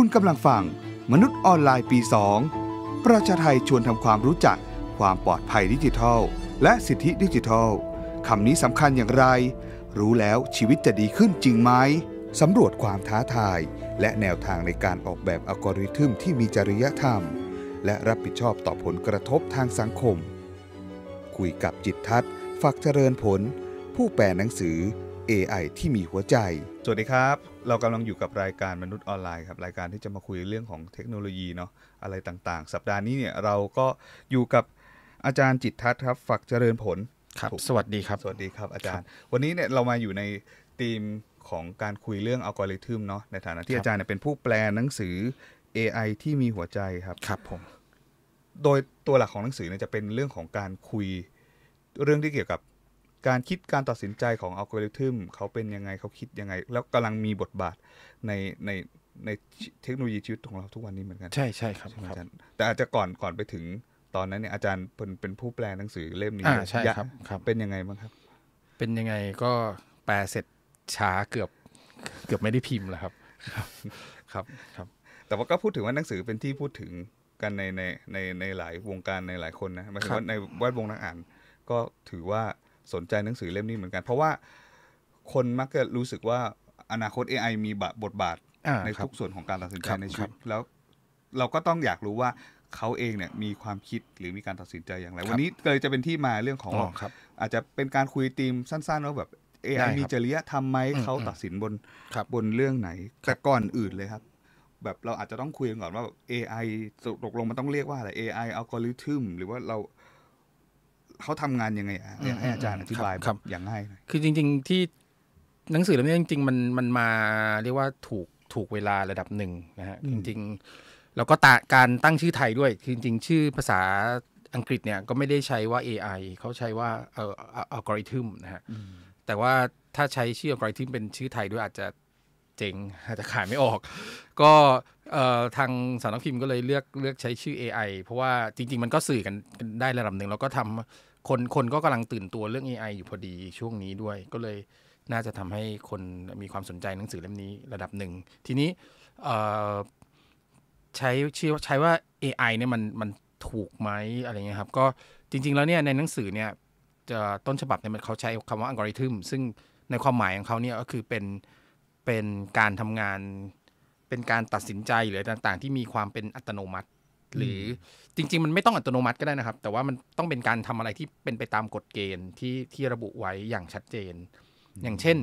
คุณกำลังฟังมนุษย์ออนไลน์ปี 2 ประชาไทยชวนทำความรู้จัก ความปลอดภัยดิจิทัล และสิทธิดิจิทัล คำนี้สำคัญอย่างไร รู้แล้วชีวิตจะดีขึ้นจริงไหม สำรวจความท้าทาย และแนวทางในการออกแบบอัลกอริทึมที่มีจริยธรรม และรับผิดชอบต่อผลกระทบทางสังคม คุยกับจิตทัศน์ฝักเจริญผล ผู้แปลหนังสือ AI ที่มีหัวใจ สวัสดีครับเรากำลังอยู่กับรายการมนุษย์ออนไลน์ครับ รายการที่จะมาคุยเรื่องของเทคโนโลยีเนาะอะไรต่างๆ สัปดาห์นี้เนี่ยเราก็อยู่กับอาจารย์จิตทัศน์ครับฝักเจริญผลครับสวัสดีครับ สวัสดีครับ อาจารย์ วันนี้เนี่ยเรามาอยู่ในธีมของการคุยเรื่องอัลกอริทึมเนาะในฐานะที่อาจารย์เนี่ยเป็นผู้แปลหนังสือ AI ที่มีหัวใจครับครับผมโดยตัวหลักของหนังสือเนี่ยจะเป็นเรื่องของการคุยเรื่องที่เกี่ยวกับการคิดการตัดสินใจของอัลกอริทึมเขาเป็นยังไงเขาคิดยังไง แล้วกำลังมีบทบาทในในในเทคโนโลยีชีวิตของเราทุกวันนี้เหมือนกัน ใช่ใช่ครับอาจารย์แต่อาจจะก่อนก่อนไปถึงตอนนั้นเนี่ยอาจารย์เป็นเป็นผู้แปลหนังสือเล่มนี้อ่าใช่ครับครับเป็นยังไงบ้างครับ เป็นยังไงก็แปลเสร็จช้าเกือบ เกือบไม่ได้พิมพ์แล้วครับ ครับ ครับ แต่ว่าก็พูดถึงว่าหนังสือเป็นที่พูดถึงกันในในในในหลายวงการในหลายคนนะหมายถึงว่าในแวดวงนักอ่าน ก็ถือว่าสนใจหนังสือเล่มนี้เหมือนกันเพราะว่า คนมักจะรู้สึกว่าอนาคต AI มีบทบาทในทุกส่วนของการตัดสินใจในชีวิตแล้ว เราก็ต้องอยากรู้ว่าเขาเองเนี่ยมีความคิดหรือมีการตัดสินใจอย่างไรวันนี้เลยจะเป็นที่มาเรื่องของอาจจะเป็นการคุยธีมสั้นๆว่าแบบเอไอมีจริยธรรมไหมเขาตัดสินบนบนเรื่องไหนแต่ก่อนอื่นเลยครับ แบบเราอาจจะต้องคุยกันก่อนว่า AI ตกลงมันต้องเรียกว่าอะไร AI อัลกอริทึมหรือว่าเราเขาทำงานยังไงอให้อาจารย์อธิบายแบบอย่างง่าย คือจริง ๆที่ หนังสือเล่มนี้จริงๆ มันมันมาเรียกว่าถูกถูกเวลาระดับหนึ่งนะฮะจริงๆแล้วก็ตาการตั้งชื่อไทยด้วย คือจริง ๆ ชื่อภาษาอังกฤษเนี่ยก็ไม่ได้ใช้ว่า AI เขาใช้ว่าเอ่ออัลกอริทึมนะฮะ แต่ว่าถ้าใช้ชื่ออัลกอริทึมเป็นชื่อไทยด้วยอาจจะเจ๋งอาจจะขายไม่ออก ก็ทางสรนักพิมพ์ก็เลยเลือกเลือกใช้ชื่อ AI เพราะว่าจริง ๆ มันก็สื่อกันได้ระดับหนึ่งแล้วก็ทำคนคนก็กำลังตื่นตัวเรื่อง AI อยู่พอดีช่วงนี้ด้วย ก็เลยน่าจะทำให้คนมีความสนใจหนังสือเล่มนี้ระดับหนึ่ง ทีนี้ใช้ชื่อใช้ว่า AI เนี่ยมันมันถูกไหมอะไรเงี้ยครับก็จริงๆแล้วเนี่ยในหนังสือเนี่ยจะต้นฉบับเนี่ยมันเขาใช้คำว่าอัลกอริทึมซึ่งในความหมายของเขาเนี่ยก็คือเป็นเป็นการทำงานเป็นการตัดสินใจหรือต่างๆ ที่มีความเป็นอัตโนมัติหรือจริงๆมันไม่ต้องอัตโนมัติก็ได้นะครับ แต่ว่ามันต้องเป็นการทำอะไรที่เป็นไปตามกฎเกณฑ์ที่ที่ระบุไว้อย่างชัดเจน อย่างเช่น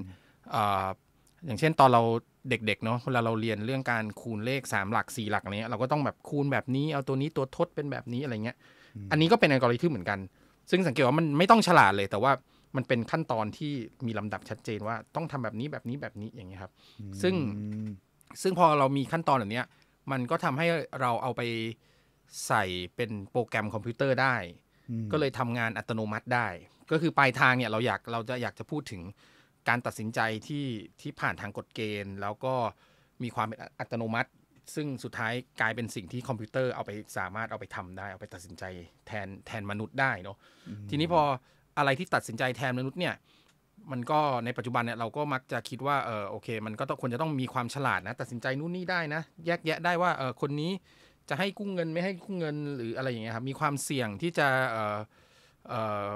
อย่างเช่นตอนเราเด็กๆเนาะเวลาเราเรียนเรื่องการคูณเลข3 หลัก 4 หลักอะไรเงี้ยเราก็ต้องแบบคูณแบบนี้เอาตัวนี้ตัวทดเป็นแบบนี้อะไรเงี้ย อันนี้ก็เป็นอัลกอริทึมเหมือนกัน ซึ่งสังเกตว่ามันไม่ต้องฉลาดเลย แต่ว่ามันเป็นขั้นตอนที่มีลำดับชัดเจนว่าต้องทำแบบนี้แบบนี้แบบนี้อย่างเงี้ยครับ ซึ่งซึ่งพอเรามีขั้นตอนแบบนี้มันก็ทำให้เราเอาไปใส่เป็นโปรแกรมคอมพิวเตอร์ได้ ก็เลยทำงานอัตโนมัติได้ ก็คือปลายทางเนี่ยเราอยากเราจะอยากจะพูดถึงการตัดสินใจที่ที่ผ่านทางกฎเกณฑ์ แล้วก็มีความเป็นอัตโนมัติ ซึ่งสุดท้ายกลายเป็นสิ่งที่คอมพิวเตอร์เอาไปสามารถเอาไปทำได้ เอาไปตัดสินใจแทนแทนมนุษย์ได้เนาะทีนี้พออะไรที่ตัดสินใจแทนมนุษย์เนี่ยมันก็ในปัจจุบันเนี่ยเราก็มักจะคิดว่าเออโอเคมันก็ต้องควรจะต้องมีความฉลาดนะตัดสินใจนู่นนี่ได้นะแยกแยะได้ว่าเออคนนี้จะให้กู้เงินไม่ให้กู้เงินหรืออะไรอย่างเงี้ยครับมีความเสี่ยงที่จะเอ่อเอ่อ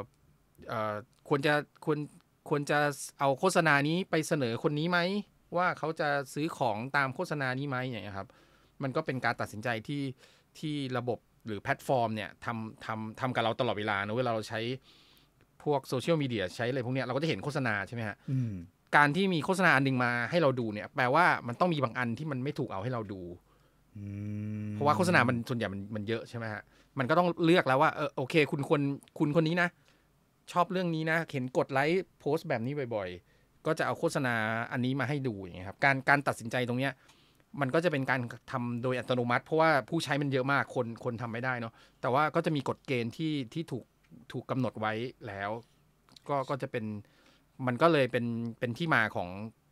เอ่อควรจะควรควรจะเอาโฆษณานี้ไปเสนอคนนี้ไหมว่าเขาจะซื้อของตามโฆษณานี้ไหมอย่างเงี้ยครับ มันก็เป็นการตัดสินใจที่ที่ระบบหรือแพลตฟอร์มเนี่ยทำทำทำกับเราตลอดเวลานะเวลาเราใช้พวกโซเชียลมีเดียใช้อะไรพวกเนี้ยเราก็จะเห็นโฆษณาใช่ไหมฮะการที่มีโฆษณาอันหนึ่งมาให้เราดูเนี่ยแปลว่ามันต้องมีบางอันที่มันไม่ถูกเอาให้เราดูเพราะว่าโฆษณามันส่วนใหญ่มันมันเยอะใช่ไหมฮะ มันก็ต้องเลือกแล้วว่าเออโอเคคุณคนคุณคนนี้นะ ชอบเรื่องนี้นะเห็นกดไลค์โพสต์แบบนี้บ่อยๆ ก็จะเอาโฆษณาอันนี้มาให้ดูอย่างเงี้ยครับการการตัดสินใจตรงเนี้ย มันก็จะเป็นการทำโดยอัตโนมัติ เพราะว่าผู้ใช้มันเยอะมากคนคนทำไม่ได้เนาะแต่ว่าก็จะมีกฎเกณฑ์ที่ที่ถูก ถูกกาหนดไว้แล้ว ก็ก็จะเป็นมันก็เลยเป็นเป็นที่มาของ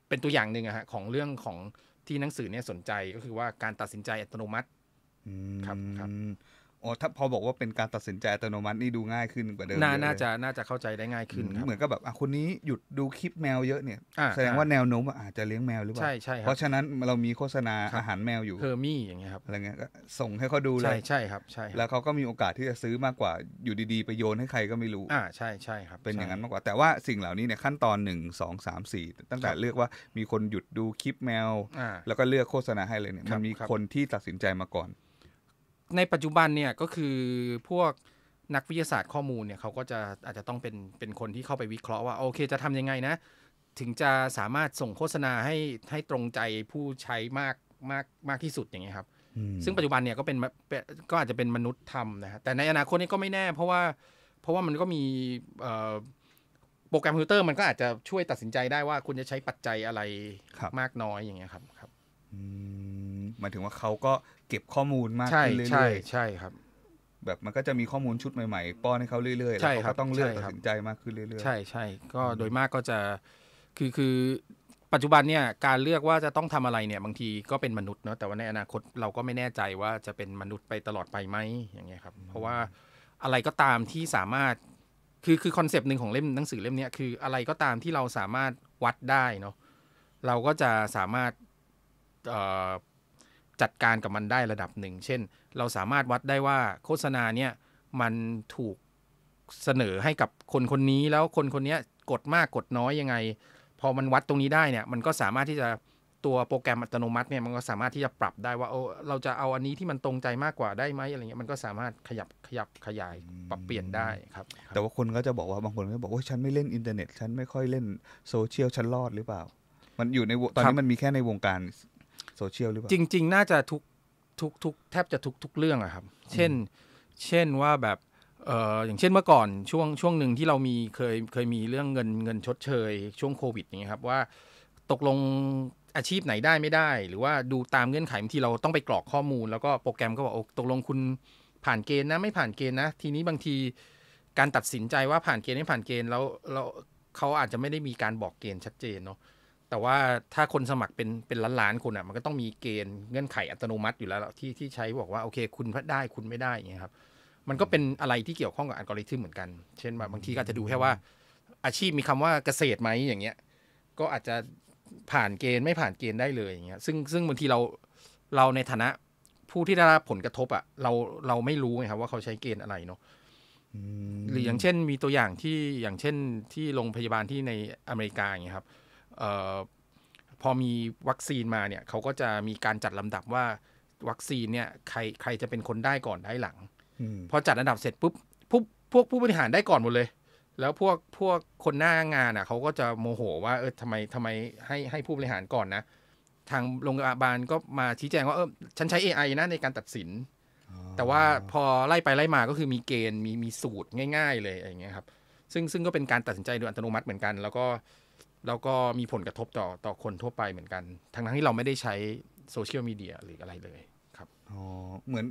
เป็นตัวอย่างหนึ่งอะฮะของเรื่องของที่หนังสือเนี่ยสนใจก็คือว่าการตัดสินใจอัตโนมัติครับครับอ๋อถ้าพอบอกว่าเป็นการตัดสินใจอัตโนมัตินี่ดูง่ายขึ้นกว่า เดิมน่าจะน่าจะเข้าใจได้ง่ายขึ้นเหมือนกับแบบอ่ะคนนี้หยุดดูคลิปแมวเยอะเนี่ยแสดงว่าแนวโน้มอาจจะเลี้ยงแมวหรือเปล่าใช่ใช่เพราะฉะนั้นเรามีโฆษณาอาหารแมวอยู่เทอร์มี่อย่างเงี้ยครับอะไรเงี้ยส่งให้เขาดูเลยใช่ใช่ครับใช่แล้วเขาก็มีโอกาสที่จะซื้อมากกว่าอยู่ดีๆไปโยนให้ใครก็ไม่รู้อ่าใช่ใช่ครับเป็นอย่างนั้นมากกว่าแต่ว่าสิ่งเหล่านี้เนี่ยขั้นตอนหนึ่งสองสามสี่ตั้งแต่เลือกว่ามีคนหยุดดูคลิปแมว แล้วก็เลือกโฆษณาให้เลยเนี่ยมันมีคนที่ตัดสินใจมาก่อนในปัจจุบันเนี่ยก็คือพวกนักวิทยาศาสตร์ข้อมูลเนี่ยเขาก็จะอาจจะต้องเป็นเป็นคนที่เข้าไปวิเคราะห์ว่า โอเคจะทำยังไงนะ ถึงจะสามารถส่งโฆษณาให้ให้ตรงใจผู้ใช้มากมากมากที่สุดอย่างเงี้ยครับ ซึ่งปัจจุบันเนี่ยก็เป็นก็อาจจะเป็นมนุษย์ทำนะฮะแต่ในอนาคตนี่ก็ไม่แน่ เพราะว่าเพราะว่ามันก็มีโปรแกรมคอมพิวเตอร์ มันก็อาจจะช่วยตัดสินใจได้ว่าคุณจะใช้ปัจจัยอะไรรมากน้อยอย่างเงี้ยครับครับหมายถึงว่าเขาก็เก็บข้อมูลมากขึ้นเรื่อยๆใช่ใช่ครับ แบบมันก็จะมีข้อมูลชุดใหม่ๆ ป้อนให้เขาเรื่อยๆแล้วเขาต้องเลือกตัดสินใจมากขึ้นเรื่อยๆ ใช่ใช่ ก็โดยมากก็จะ คือคือปัจจุบันเนี่ยการเลือกว่าจะต้องทำอะไรเนี่ย บางทีก็เป็นมนุษย์เนาะ แต่ว่าในอนาคตเราก็ไม่แน่ใจว่าจะเป็นมนุษย์ไปตลอดไปไหมอย่างเงี้ยครับ เพราะว่าอะไรก็ตามที่สามารถ คือคือ คอนเซปต์หนึ่งของเล่มหนังสือเล่มนี้คืออะไรก็ตามที่เราสามารถวัดได้เนาะ เราก็จะสามารถจัดการกับมันได้ระดับหนึ่ง เช่น เราสามารถวัดได้ว่าโฆษณาเนี่ยมันถูกเสนอให้กับคนคนนี้แล้วคนคนนี้กดมากกดน้อยยังไง พอมันวัดตรงนี้ได้เนี่ยมันก็สามารถที่จะตัวโปรแกรมอัตโนมัติเนี่ยมันก็สามารถที่จะปรับได้ว่าโอ้เราจะเอาอันนี้ที่มันตรงใจมากกว่าได้ไหมอะไรเงี้ยมันก็สามารถขยับขยับขยายปรับเปลี่ยนได้ครับ แต่ว่าคนก็จะบอกว่าบางคนก็บอกว่าฉันไม่เล่นอินเทอร์เน็ตฉันไม่ค่อยเล่นโซเชียลฉันรอดหรือเปล่ามันอยู่ในตอนนี้มันมีแค่ในวงการโซเชียลหรือเปล่าจริงๆ น่าจะทุกทุกทุกแทบจะทุกทุกเรื่องอะครับ เช่น เช่นว่าแบบเอออย่างเช่นเมื่อก่อนช่วงช่วงหนึ่งที่เรามีเคยเคยมีเรื่องเงินเงินชดเชยช่วงโควิดนี้ครับ ว่าตกลงอาชีพไหนได้ไม่ได้ หรือว่าดูตามเงื่อนไขบางทีเราต้องไปกรอกข้อมูล แล้วก็โปรแกรมก็บอกตกลงคุณผ่านเกณฑ์นะไม่ผ่านเกณฑ์นะ ทีนี้บางทีการตัดสินใจว่าผ่านเกณฑ์ไม่ผ่านเกณฑ์แล้วเราเขาอาจจะไม่ได้มีการบอกเกณฑ์ชัดเจนเนาะแต่ว่าถ้าคนสมัครเป็นเป็นล้านล้านคนอ่ะ มันก็ต้องมีเกณฑ์เงื่อนไขอัตโนมัติอยู่แล้วที่ที่ใช้บอกว่าโอเคคุณพได้คุณไม่ได้อย่างเงี้ยครับมันก็เป็นอะไรที่เกี่ยวข้องกับอัลกอริทึมเหมือนกัน เช่นแบบบางทีก็จะดูแค่ว่า อาชีพมีคำว่าเกษตรไหมอย่างเงี้ยก็อาจจะผ่านเกณฑ์ไม่ผ่านเกณฑ์ได้เลยอย่างเงี้ย ซึ่งซึ่งบางทีเราเราในฐานะผู้ที่ได้รับผลกระทบอ่ะเราเราไม่รู้ไงครับ ว่าเขาใช้เกณฑ์อะไรเนาะหรืออย่างเช่นมีตัวอย่างที่อย่างเช่นที่โรงพยาบาลที่ในอเมริกาอย่างเงี้ยครับพอมีวัคซีนมาเนี่ยเขาก็จะมีการจัดลำดับว่าวัคซีนเนี่ยใครใครจะเป็นคนได้ก่อนได้หลังพอจัดอันดับเสร็จปุ๊บพวกพวกผู้บริหารได้ก่อนหมดเลย แล้วพวกพวกคนหน้างานอ่ะเขาก็จะโมโหว่าเออทำไมทำไมให้ให้ผู้บริหารก่อนนะ ทางโรงพยาบาลก็มาชี้แจงว่าเออฉันใช้ AI นะในการตัดสินแต่ว่าพอไล่ไปไล่มาก็คือมีเกณฑ์มีมีสูตรง่าย ๆ เลยอย่างเงี้ยครับซึ่งซึ่งก็เป็นการตัดสินใจโดยอัตโนมัติเหมือนกันแล้วก็แล้วก็มีผลกระทบต่อต่อคนทั่วไปเหมือนกันทั้งทั้งที่เราไม่ได้ใช้โซเชียลมีเดียหรืออะไรเลยครับ อ๋อเหมือน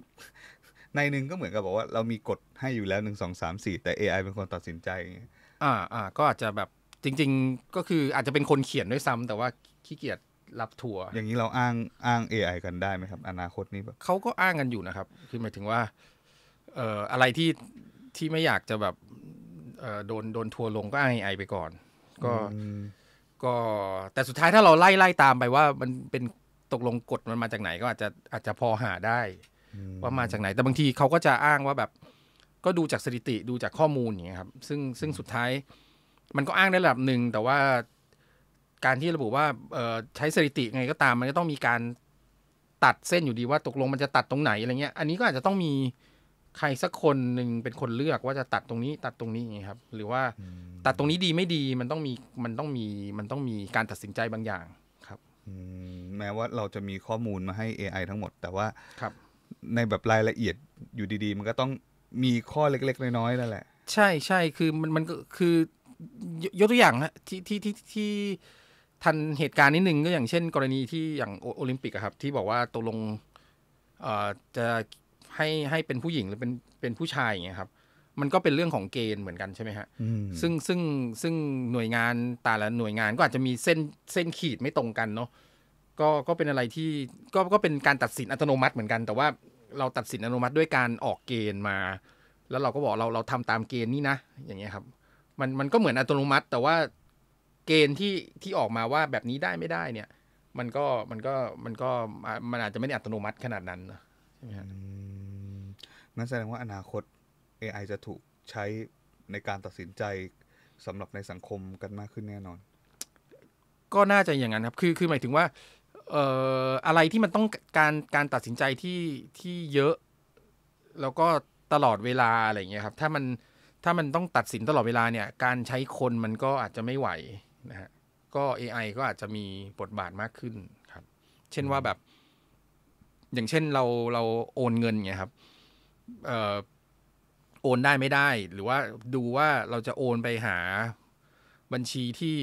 ในหนึ่งก็เหมือนกับบอกว่าเรามีกฎให้อยู่แล้วหนึ่งสองสามสี่แต่ AI เป็นคนตัดสินใจ อ่าอ่าก็อาจจะแบบจริง ๆ ก็คืออาจจะเป็นคนเขียนด้วยซ้ำ แต่ว่าขี้เกียจรับทัวร์อย่างนี้เราอ้างอ้าง AI กันได้ไหมครับ อนาคตนี้บเขาก็อ้างกันอยู่นะครับคือหมายถึงว่าเอ่ออะไรที่ที่ไม่อยากจะแบบเอ่อโดนโดนทัวร์ลงก็อ้าง AI ไปก่อน ก็ก็แต่สุดท้ายถ้าเราไล่ไล่ตามไปว่ามันเป็นตกลงกฎมันมาจากไหนก็อาจจะอาจจะพอหาได้ ว่ามาจากไหน แต่บางทีเขาก็จะอ้างว่าแบบก็ดูจากสถิติดูจากข้อมูลอย่างเงี้ยครับซึ่งซึ่งสุดท้ายมันก็อ้างได้ระดับหนึ่งแต่ว่าการที่ระบุว่าใช้สถิติไงก็ตามมันก็ต้องมีการตัดเส้นอยู่ดีว่าตกลงมันจะตัดตรงไหนอะไรเงี้ย อันนี้ก็อาจจะต้องมีใครสักคนหนึ่งเป็นคนเลือกว่าจะตัดตรงนี้ตัดตรงนี้อย่างนี้ครับ หรือว่าตัดตรงนี้ดีไม่ดีมันต้องมีมันต้องมีมันต้องมีการตัดสินใจบางอย่างครับแม้ว่าเราจะมีข้อมูลมาให้ AI ทั้งหมด แต่ว่าครับในแบบรายละเอียดอยู่ดีๆมันก็ต้องมีข้อเล็กๆ น้อยๆนั่นแหละใช่ใช่คือมันมันก็คือยกตัวอย่างฮะที่ที่ที่ที่ทันเหตุการณ์นิดนึงก็อย่างเช่นกรณีที่อย่างโอลิมปิกครับ ที่บอกว่าตกลงอ่จะให้ให้เป็นผู้หญิงหรือเป็นเป็นผู้ชายอย่างเงี้ยครับ มันก็เป็นเรื่องของเกณฑ์เหมือนกันใช่ไหมฮะซึ่งซึ่งซึ่งหน่วยงานแต่ละหน่วยงานก็อาจจะมีเส้นเส้นขีดไม่ตรงกันเนาะก็ก็เป็นอะไรที่ก็ก็เป็นการตัดสินอัตโนมัติเหมือนกันแต่ว่าเราตัดสินอัตโนมัติด้วยการออกเกณฑ์มา แล้วเราก็บอกเราเราทำตามเกณฑ์นี่นะอย่างเงี้ยครับ มันมันก็เหมือนอัตโนมัติแต่ว่าเกณฑ์ที่ที่ออกมาว่าแบบนี้ได้ไม่ได้เนี่ย มันก็มันก็มันก็มันอาจจะไม่ได้อัตโนมัติขนาดนั้นนะใช่ไหมครับนั่นแสดงว่าอนาคต AI จะถูกใช้ในการตัดสินใจสำหรับในสังคมกันมากขึ้นแน่นอน ก็น่าจะอย่างนั้นครับ คือ คือหมายถึงว่าเอ่ออะไรที่มันต้องการการตัดสินใจที่ที่เยอะแล้วก็ตลอดเวลาอะไรอย่างเงี้ยครับ ถ้ามันถ้ามันต้องตัดสินตลอดเวลาเนี่ย การใช้คนมันก็อาจจะไม่ไหวนะฮะ ก็ AI ก็อาจจะมีบทบาทมากขึ้นครับ เช่นว่าแบบ อย่างเช่นเราเราโอนเงินเงี้ยครับโอนได้ไม่ได้ หรือว่าดูว่าเราจะโอนไปหาบัญชีที่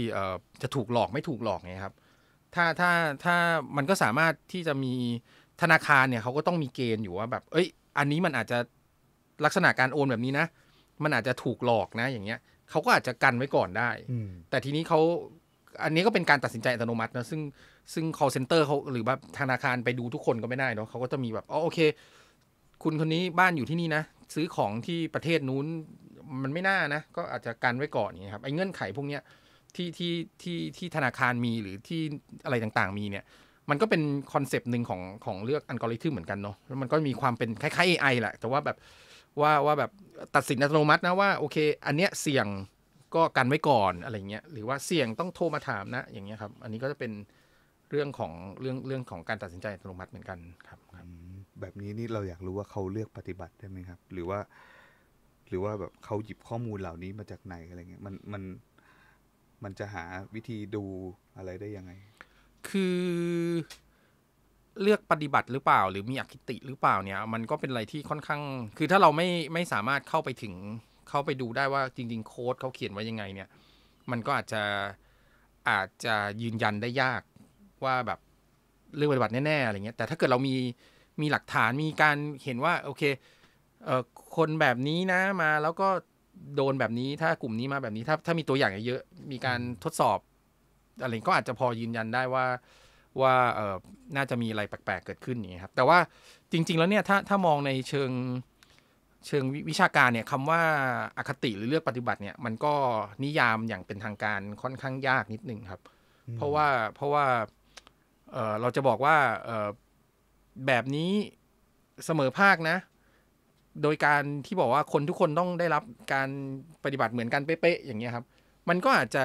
จะถูกหลอกไม่ถูกหลอกไงครับ ถ้าถ้าถ้ามันก็สามารถที่จะมีธนาคารเนี่ยเขาก็ต้องมีเกณฑ์อยู่ว่าแบบ เอ้ย อันนี้มันอาจจะลักษณะการโอนแบบนี้นะ มันอาจจะถูกหลอกนะอย่างเงี้ย เขาก็อาจจะกันไว้ก่อนได้แต่ทีนี้เขาอันนี้ก็เป็นการตัดสินใจอัตโนมัตินะซึ่งซึ่ง call center เขาหรือแบบธนาคารไปดูทุกคนก็ไม่ได้เนาะเขาก็จะมีแบบอ๋อโอเคคุณคนนี้บ้านอยู่ที่นี่นะ ซื้อของที่ประเทศนู้นมันไม่น่านะ ก็อาจจะกันไว้ก่อนนี่ครับไอ้เงื่อนไขพวกเนี้ยที่ที่ที่ที่ธนาคารมีหรือที่อะไรต่างๆ มีเนี่ย มันก็เป็นคอนเซปต์หนึ่งของของเลือกอัลกอริทึมเหมือนกันเนาะแล้วมันก็มีความเป็นคล้าย ๆ AI แหละ แต่ว่าแบบว่าว่าแบบตัดสินอัตโนมัตินะ ว่าโอเค อันเนี้ยเสี่ยงก็กันไว้ก่อนอะไรเงี้ยหรือว่าเสี่ยงต้องโทรมาถามนะอย่างเงี้ยครับอันนี้ก็จะเป็นเรื่องของเรื่องเรื่องของการตัดสินใจอัตโนมัติเหมือนกันครับครับแบบนี้นี่เราอยากรู้ว่าเขาเลือกปฏิบัติได้ไหมครับ หรือว่า หรือว่าแบบเขาหยิบข้อมูลเหล่านี้มาจากไหนอะไรเงี้ยมันมันมันจะหาวิธีดูอะไรได้ยังไง คือเลือกปฏิบัติหรือเปล่า หรือมีอคติหรือเปล่าเนี่ย มันก็เป็นอะไรที่ค่อนข้าง คือถ้าเราไม่ไม่สามารถเข้าไปถึงเข้าไปดูได้ว่าจริง ๆ โค้ดเขาเขียนไว้ยังไงเนี่ยมันก็อาจจะอาจจะยืนยันได้ยากว่าแบบเรื่องปฏิบัติแน่ ๆอะไรเงี้ยแต่ถ้าเกิดเรามีมีหลักฐานมีการเห็นว่าโอเคเออคนแบบนี้นะมาแล้วก็โดนแบบนี้ถ้ากลุ่มนี้มาแบบนี้ ถ้าถ้ามีตัวอย่างเยอะมีการทดสอบอะไรก็อาจจะพอยืนยันได้ว่าว่าเออน่าจะมีอะไรแปลกๆเกิดขึ้นอย่างนี้ครับแต่ว่าจริงๆ แล้วเนี่ย ถ้าถ้ามองในเชิงเชิงวิชาการเนี่ยคำว่าอคติหรือเลือกปฏิบัติเนี่ยมันก็นิยามอย่างเป็นทางการค่อนข้างยากนิดนึงครับ เพราะว่าเพราะว่าเเราจะบอกว่าแบบนี้เสมอภาคนะ โดยการที่บอกว่าคนทุกคนต้องได้รับการปฏิบัติเหมือนกันเป๊ะๆอย่างเงี้ยครับ มันก็อาจจะ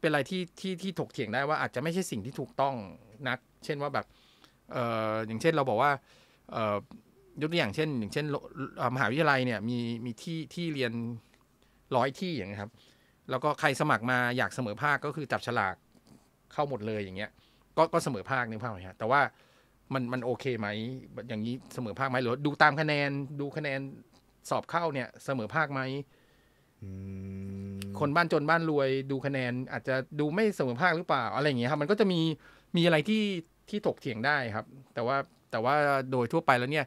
เป็นอะไรที่ที่ที่ถกเถียงได้ว่าอาจจะไม่ใช่สิ่งที่ถูกต้องนัก เช่นว่าแบบ เอ่อ อย่างเช่นเราบอกว่า เอ่อ ยกตัวอย่างเช่น อย่างเช่นมหาวิทยาลัยเนี่ยมีมีที่ที่เรียนร้อยที่อย่างเงี้ยครับ แล้วก็ใครสมัครมาอยากเสมอภาคก็คือจับฉลากเข้าหมดเลยอย่างเงี้ย ก็ก็เสมอภาคนึภาพไหมฮะแต่ว่ามันมันโอเคไหม อย่างนี้เสมอภาคไหมหรือดูตามคะแนนดูคะแนนสอบเข้าเนี่ยเสมอภาคไหม คนบ้านจนบ้านรวย ดูคะแนน อาจจะดูไม่เสมอภาคหรือเปล่าอะไรอย่างเงี้ยครับมันก็จะมีมีอะไรที่ที่ถกเถียงได้ครับ แต่ว่าแต่ว่าโดยทั่วไปแล้วเนี่ย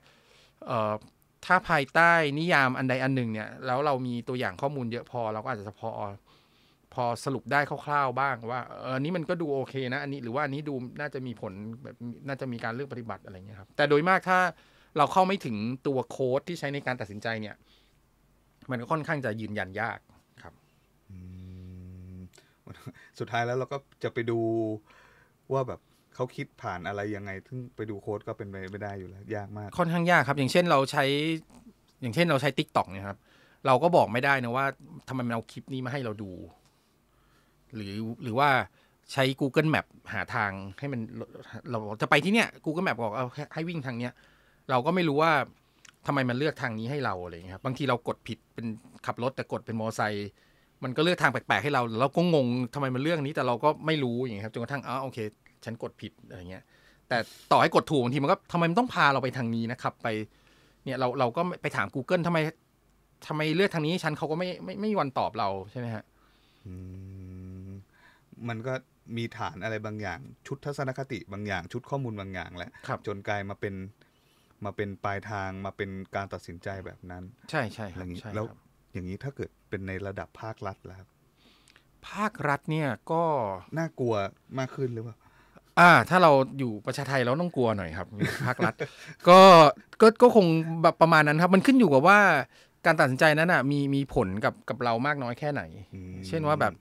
ถ้าภายใต้นิยามอันใดอันหนึ่งเนี่ยแล้วเรามีตัวอย่างข้อมูลเยอะพอ เราก็อาจจะพอพอสรุปได้คร่าวๆบ้าง ว่าเออนี้มันก็ดูโอเคนะ อันนี้หรือว่าอันนี้ดูน่าจะมีผลแบบน่าจะมีการเลือกปฏิบัติอะไรเงี้ยครับแต่โดยมากถ้าเราเข้าไม่ถึงตัวโค้ดที่ใช้ในการตัดสินใจเนี่ย มันก็ค่อนข้างจะยืนยันยากครับสุดท้ายแล้วเราก็จะไปดูว่าแบบเขาคิดผ่านอะไรยังไงถึงไปดูโค้ดก็เป็นไปไม่ได้อยู่แล้ว ยากมากค่อนข้างยากครับอย่างเช่นเราใช้อย่างเช่นเราใช้ติ๊กต็อกเนี่ยครับเราก็บอกไม่ได้นะว่าทำไมมันเอาคลิปนี้มาให้เราดูหรือหรือว่าใช้ Google Map หาทางให้มันเราจะไปที่เนี้ย Google Map บอกเอาให้วิ่งทางเนี้ยเราก็ไม่รู้ว่า ทำไมมันเลือกทางนี้ให้เราอะไรเงี้ยครับบางทีเรากดผิดเป็นขับรถ แต่กดเป็นมอเตอร์ไซค์มันก็เลือกทางแปลกๆ ให้เราเราก็งงทำไมมันเลือกนี้ แต่เราก็ไม่รู้อย่างเงี้ยครับจนกระทั่งอ๋อโอเค ฉันกดผิดอะไรเงี้ยแต่ต่อให้กดถูกบางทีมันก็ทำไมมันต้องพาเราไปทางนี้นะครับ ไป เนี่ย เราเราก็ไปถาม Google ทำไม ทำไมเลือกทางนี้ฉันเขาก็ไม่ไม่ไม่ยอนตอบเราใช่ไหมฮะมันก็มีฐานอะไรบางอย่าง ชุดทัศนคติบางอย่าง ชุดข้อมูลบางอย่างแหละจนกลายมาเป็นมาเป็นปลายทางมาเป็นการตัดสินใจแบบนั้น ใช่ใช่อย่างนี้แล้วอย่างนี้ถ้าเกิดเป็นในระดับภาครัฐแล้วภาครัฐเนี่ยก็ น่ากลัวมากขึ้นหรือเปล่า อ่า ถ้าเราอยู่ประชาไทยเราต้องกลัวหน่อยครับภาครัฐ ก็ก็ก็คงแบบประมาณนั้นครับ มันขึ้นอยู่กับว่าการตัดสินใจนั้นอ่ะ มีมีผลกับกับเรามากน้อยแค่ไหน เช่นว่าแบบ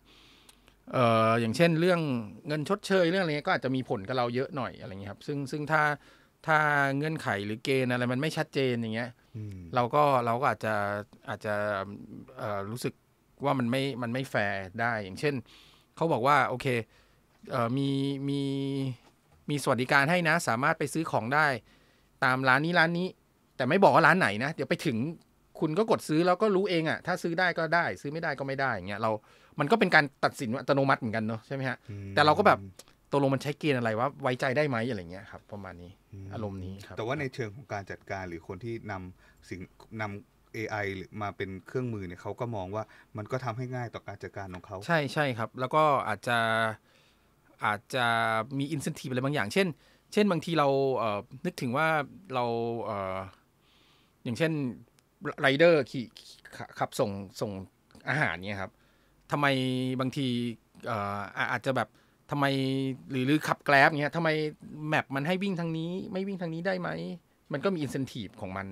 เอ่ออย่างเช่นเรื่องเงินชดเชยเรื่องอะไรเงี้ยก็อาจจะมีผลกับเราเยอะหน่อยอะไรเงี้ยครับซึ่งซึ่งถ้าถ้าเงื่อนไขหรือเกณฑ์อะไรมันไม่ชัดเจนอย่างเงี้ยเราก็เราก็อาจจะอาจจะรู้สึกว่ามันไม่มันไม่แฟร์ได้อย่างเช่นเขาบอกว่าโอเคมีมีมีสวัสดิการให้นะสามารถไปซื้อของได้ ตามร้านนี้ร้านนี้ แต่ไม่บอกว่าร้านไหนนะ เดี๋ยวไปถึงคุณก็กดซื้อแล้วก็รู้เองอะถ้าซื้อได้ก็ได้ซื้อไม่ได้ก็ไม่ได้อย่างเงี้ยเรา มันก็เป็นการตัดสินอัตโนมัติเหมือนกันเนาะใช่ไหมฮะ แต่เราก็แบบตกลงมันใช้เกณฑ์อะไร ว่าไว้ใจได้ไหมอะไรเงี้ยครับประมาณนี้อารมณ์นี้ครับ แต่ว่าในเชิงของการจัดการหรือคนที่นำสิ่งนำ AI มาเป็นเครื่องมือเนี่ยเขาก็มองว่ามันก็ทำให้ง่ายต่อการจัดการของเขา ใช่ใช่ครับ แล้วก็อาจจะอาจจะมีอินสันทีอะไรบางอย่างเช่น เช่น บางทีเราเนึกถึงว่าเราเอออย่างเช่นไรเดอร์ขี่ขับส่งส่งอาหารเนี่ยครับทำไมบางทีอาจจะแบบทำไมหรือหรือขับแกล็บเนี่ยทำไมแมปมันให้วิ่งทางนี้ ไม่วิ่งทางนี้ได้ไหม มันก็มีอินเซนティブของมัน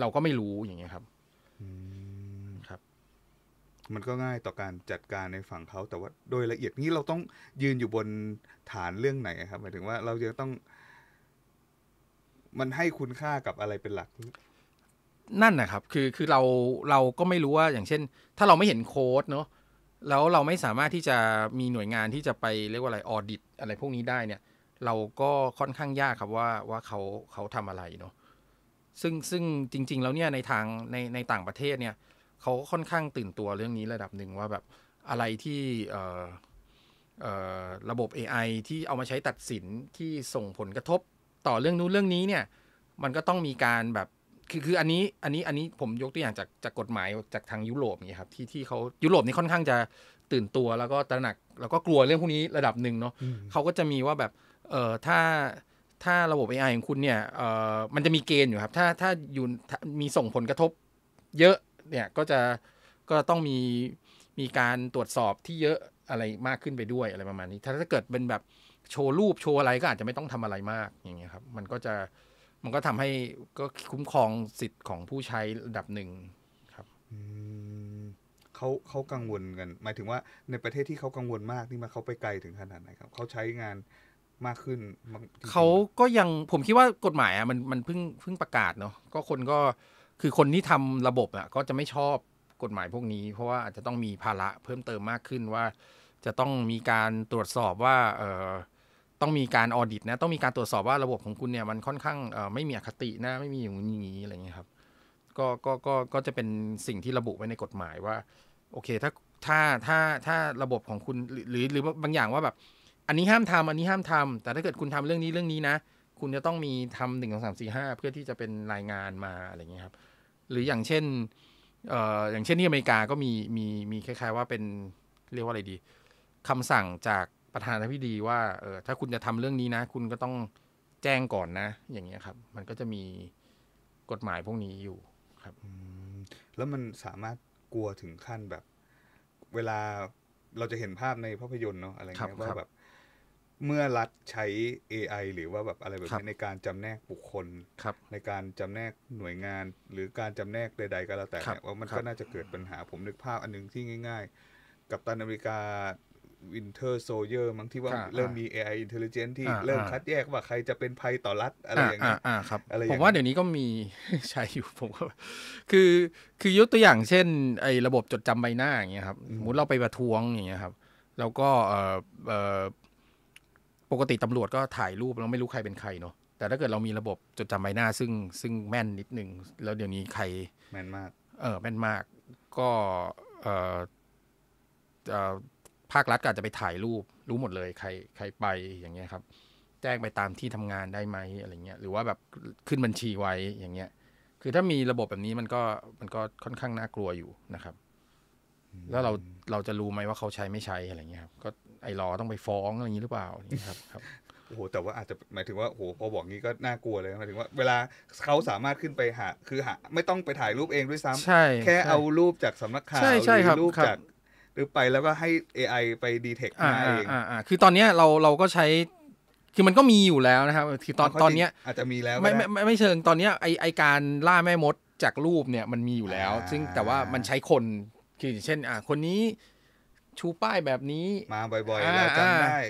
เราก็ไม่รู้อย่างเงี้ยครับครับ มันก็ง่ายต่อการจัดการในฝั่งเขา แต่ว่าโดยละเอียดนี้เราต้องยืนอยู่บนฐานเรื่องไหนครับหมายถึงว่าเราจะต้อง มันให้คุณค่ากับอะไรเป็นหลักนั่นนะครับคือ คือเราเราก็ไม่รู้ว่าอย่างเช่นถ้าเราไม่เห็นโค้ดเนาะแล้วเราไม่สามารถที่จะมีหน่วยงานที่จะไปเรียกว่าอะไรออดิตอะไรพวกนี้ได้เนี่ยเราก็ค่อนข้างยากครับว่าว่าเขาเขาทำอะไรเนาะซึ่งซึ่งจริงๆ แล้วเนี่ยในทางในในต่างประเทศเนี่ยเขาก็ค่อนข้างตื่นตัวเรื่องนี้ระดับหนึ่งว่าแบบอะไรที่เอ่อเอ่อระบบ AI ที่เอามาใช้ตัดสินที่ส่งผลกระทบต่อเรื่องนู้นเรื่องนี้เนี่ยมันก็ต้องมีการแบบคือคืออันนี้อันนี้อันนี้ผมยกตัวอย่างจากจากกฎหมายจากทางยุโรปนี่ครับที่ที่เขายุโรปนี่ค่อนข้างจะตื่นตัวแล้วก็ตระหนักแล้วก็กลัวเรื่องพวกนี้ระดับหนึ่งเนาะเขาก็จะมีว่าแบบ เอ่อถ้าถ้าระบบ AI ของคุณเนี่ยเอ่อมันจะมีเกณฑ์อยู่ครับถ้าถ้าอยู่มีส่งผลกระทบเยอะเนี่ยก็จะก็ต้องมีมีการตรวจสอบที่เยอะอะไรมากขึ้นไปด้วยอะไรประมาณนี้ถ้าถ้าเกิดเป็นแบบโชว์รูปโชว์อะไรก็อาจจะไม่ต้องทำอะไรมากอย่างเงี้ยครับ มันก็จะมันก็ทำให้ก็คุ้มครองสิทธิ์ของผู้ใช้ระดับหนึ่งครับเขาเขากังวลกันหมายถึงว่าในประเทศที่เขากังวลมากนี่มาเขาไปไกลถึงขนาดไหนครับเขาใช้งานมากขึ้นเขาก็ยังผมคิดว่ากฎหมายอ่ะ มันมันเพิ่งเพิ่งประกาศเนาะก็คนก็คือคนที่ทำระบบอ่ะก็จะไม่ชอบกฎหมายพวกนี้เพราะว่าอาจจะต้องมีภาระเพิ่มเติมมากขึ้นว่า จะต้องมีการตรวจสอบว่า เออต้องมีการออดิตนะต้องมีการตรวจสอบว่าระบบของคุณเนี่ย มันค่อนข้างไม่มีอคตินะไม่มีอย่างนี้อะไรเงี้ยครับก็ก็ก็ก็จะเป็นสิ่งที่ระบุไว้ในกฎหมายว่าโอเคถ้าถ้าถ้าถ้าระบบของคุณหรือหรือบางอย่างว่าแบบอันนี้ห้ามทำอันนี้ห้ามทำแต่ถ้าเกิดคุณทำเรื่องนี้เรื่องนี้นะ คุณจะต้องมีทำหนึ่งสองสามสี่ห้าเพื่อที่จะเป็นรายงานมาอะไรเงี้ยครับหรืออย่างเช่นเอ่ออย่างเช่นที่อเมริกาก็มีมีมีคล้ายๆ ว่าเป็นเรียกว่าอะไรดี คำสั่งจากประธานาธิบดีว่าเออถ้าคุณจะทำเรื่องนี้นะ คุณก็ต้องแจ้งก่อนนะ อย่างเงี้ยครับ มันก็จะมีกฎหมายพวกนี้อยู่ครับแล้วมันสามารถกลัวถึงขั้นแบบ เวลาเราจะเห็นภาพในภาพยนตร์เนาะอะไรเงี้ยว่าแบบเมื่อรัฐใช้ AI หรือว่าแบบอะไรแบบนี้ในการจำแนกบุคคลคในการจำแนกหน่วยงาน หรือการจำแนกใดๆก็แล้วแต่ว่ามันก็น่าจะเกิดปัญหาผมนึกภาพอันนึงที่ง่าย ๆ กับตันอเมริกาวินเทอร์โซเยอร์มั้งที่ว่าเริ่มมี AI Intelligence ที่เริ่มคัดแยกว่าใครจะเป็นภัยต่อรัฐอะไรอย่างเงี้ยผมว่าเดี๋ยวนี้ก็มีใช้อยู่ผมก็คือคือยกตัวอย่างเช่น ไอ้ระบบจดจำใบหน้าอย่างเงี้ยครับสมมติเราไปประท้วงอย่างเงี้ยครับ แล้วก็เออเออปกติตำรวจก็ถ่ายรูปแล้วไม่รู้ใครเป็นใครเนาะแต่ถ้าเกิดเรามีระบบจดจำใบหน้าซึ่งซึ่งแม่นนิดนึงแล้วเดี๋ยวนี้ใครแม่นมาก เออแม่นมากก็เออภาครัฐก็อาจจะไปถ่ายรูปรู้หมดเลยใครใครไปอย่างเงี้ยครับ แจ้งไปตามที่ทำงานได้ไหมอะไรเงี้ย หรือว่าแบบขึ้นบัญชีไว้อย่างเงี้ย คือถ้ามีระบบแบบนี้มันก็มันก็ค่อนข้างน่ากลัวอยู่นะครับ แล้วเราเราจะรู้ไหมว่าเขาใช้ไม่ใช้อะไรเงี้ยครับก็ไอ้รอต้องไปฟ้องอะไรเางี้หรือเปล่านี่ครับครับโอ้โหแต่ว่าอาจจะหมายถึงว่าโอ้โหพอบอกงี้ก็น่ากลัวเลยหมายถึงว่าเวลาเขาสามารถขึ้นไปหาคือหาไม่ต้องไปถ่ายรูปเองด้วยซ้ำใช่แค่เอารูปจากสำนักข่าวหรือรูปจากหรือไปแล้วก็ให้ AI ไปดีเทคหาเองอ่าคือตอนเนี้ยเราเราก็ใช้ คือมันก็มีอยู่แล้วนะครับคือตอนตอนเนี้ยอาจจะมีแล้ว ไม่ไม่ไม่เชิง ตอนเนี้ยไอไอการล่าแม่มดจากรูปเนี่ยมันมีอยู่แล้ว ซึ่งแต่ว่ามันใช้คน คือเช่นอ่าคนนี้ชูป้ายแบบนี้ มาบ่อยๆแล้วจำได้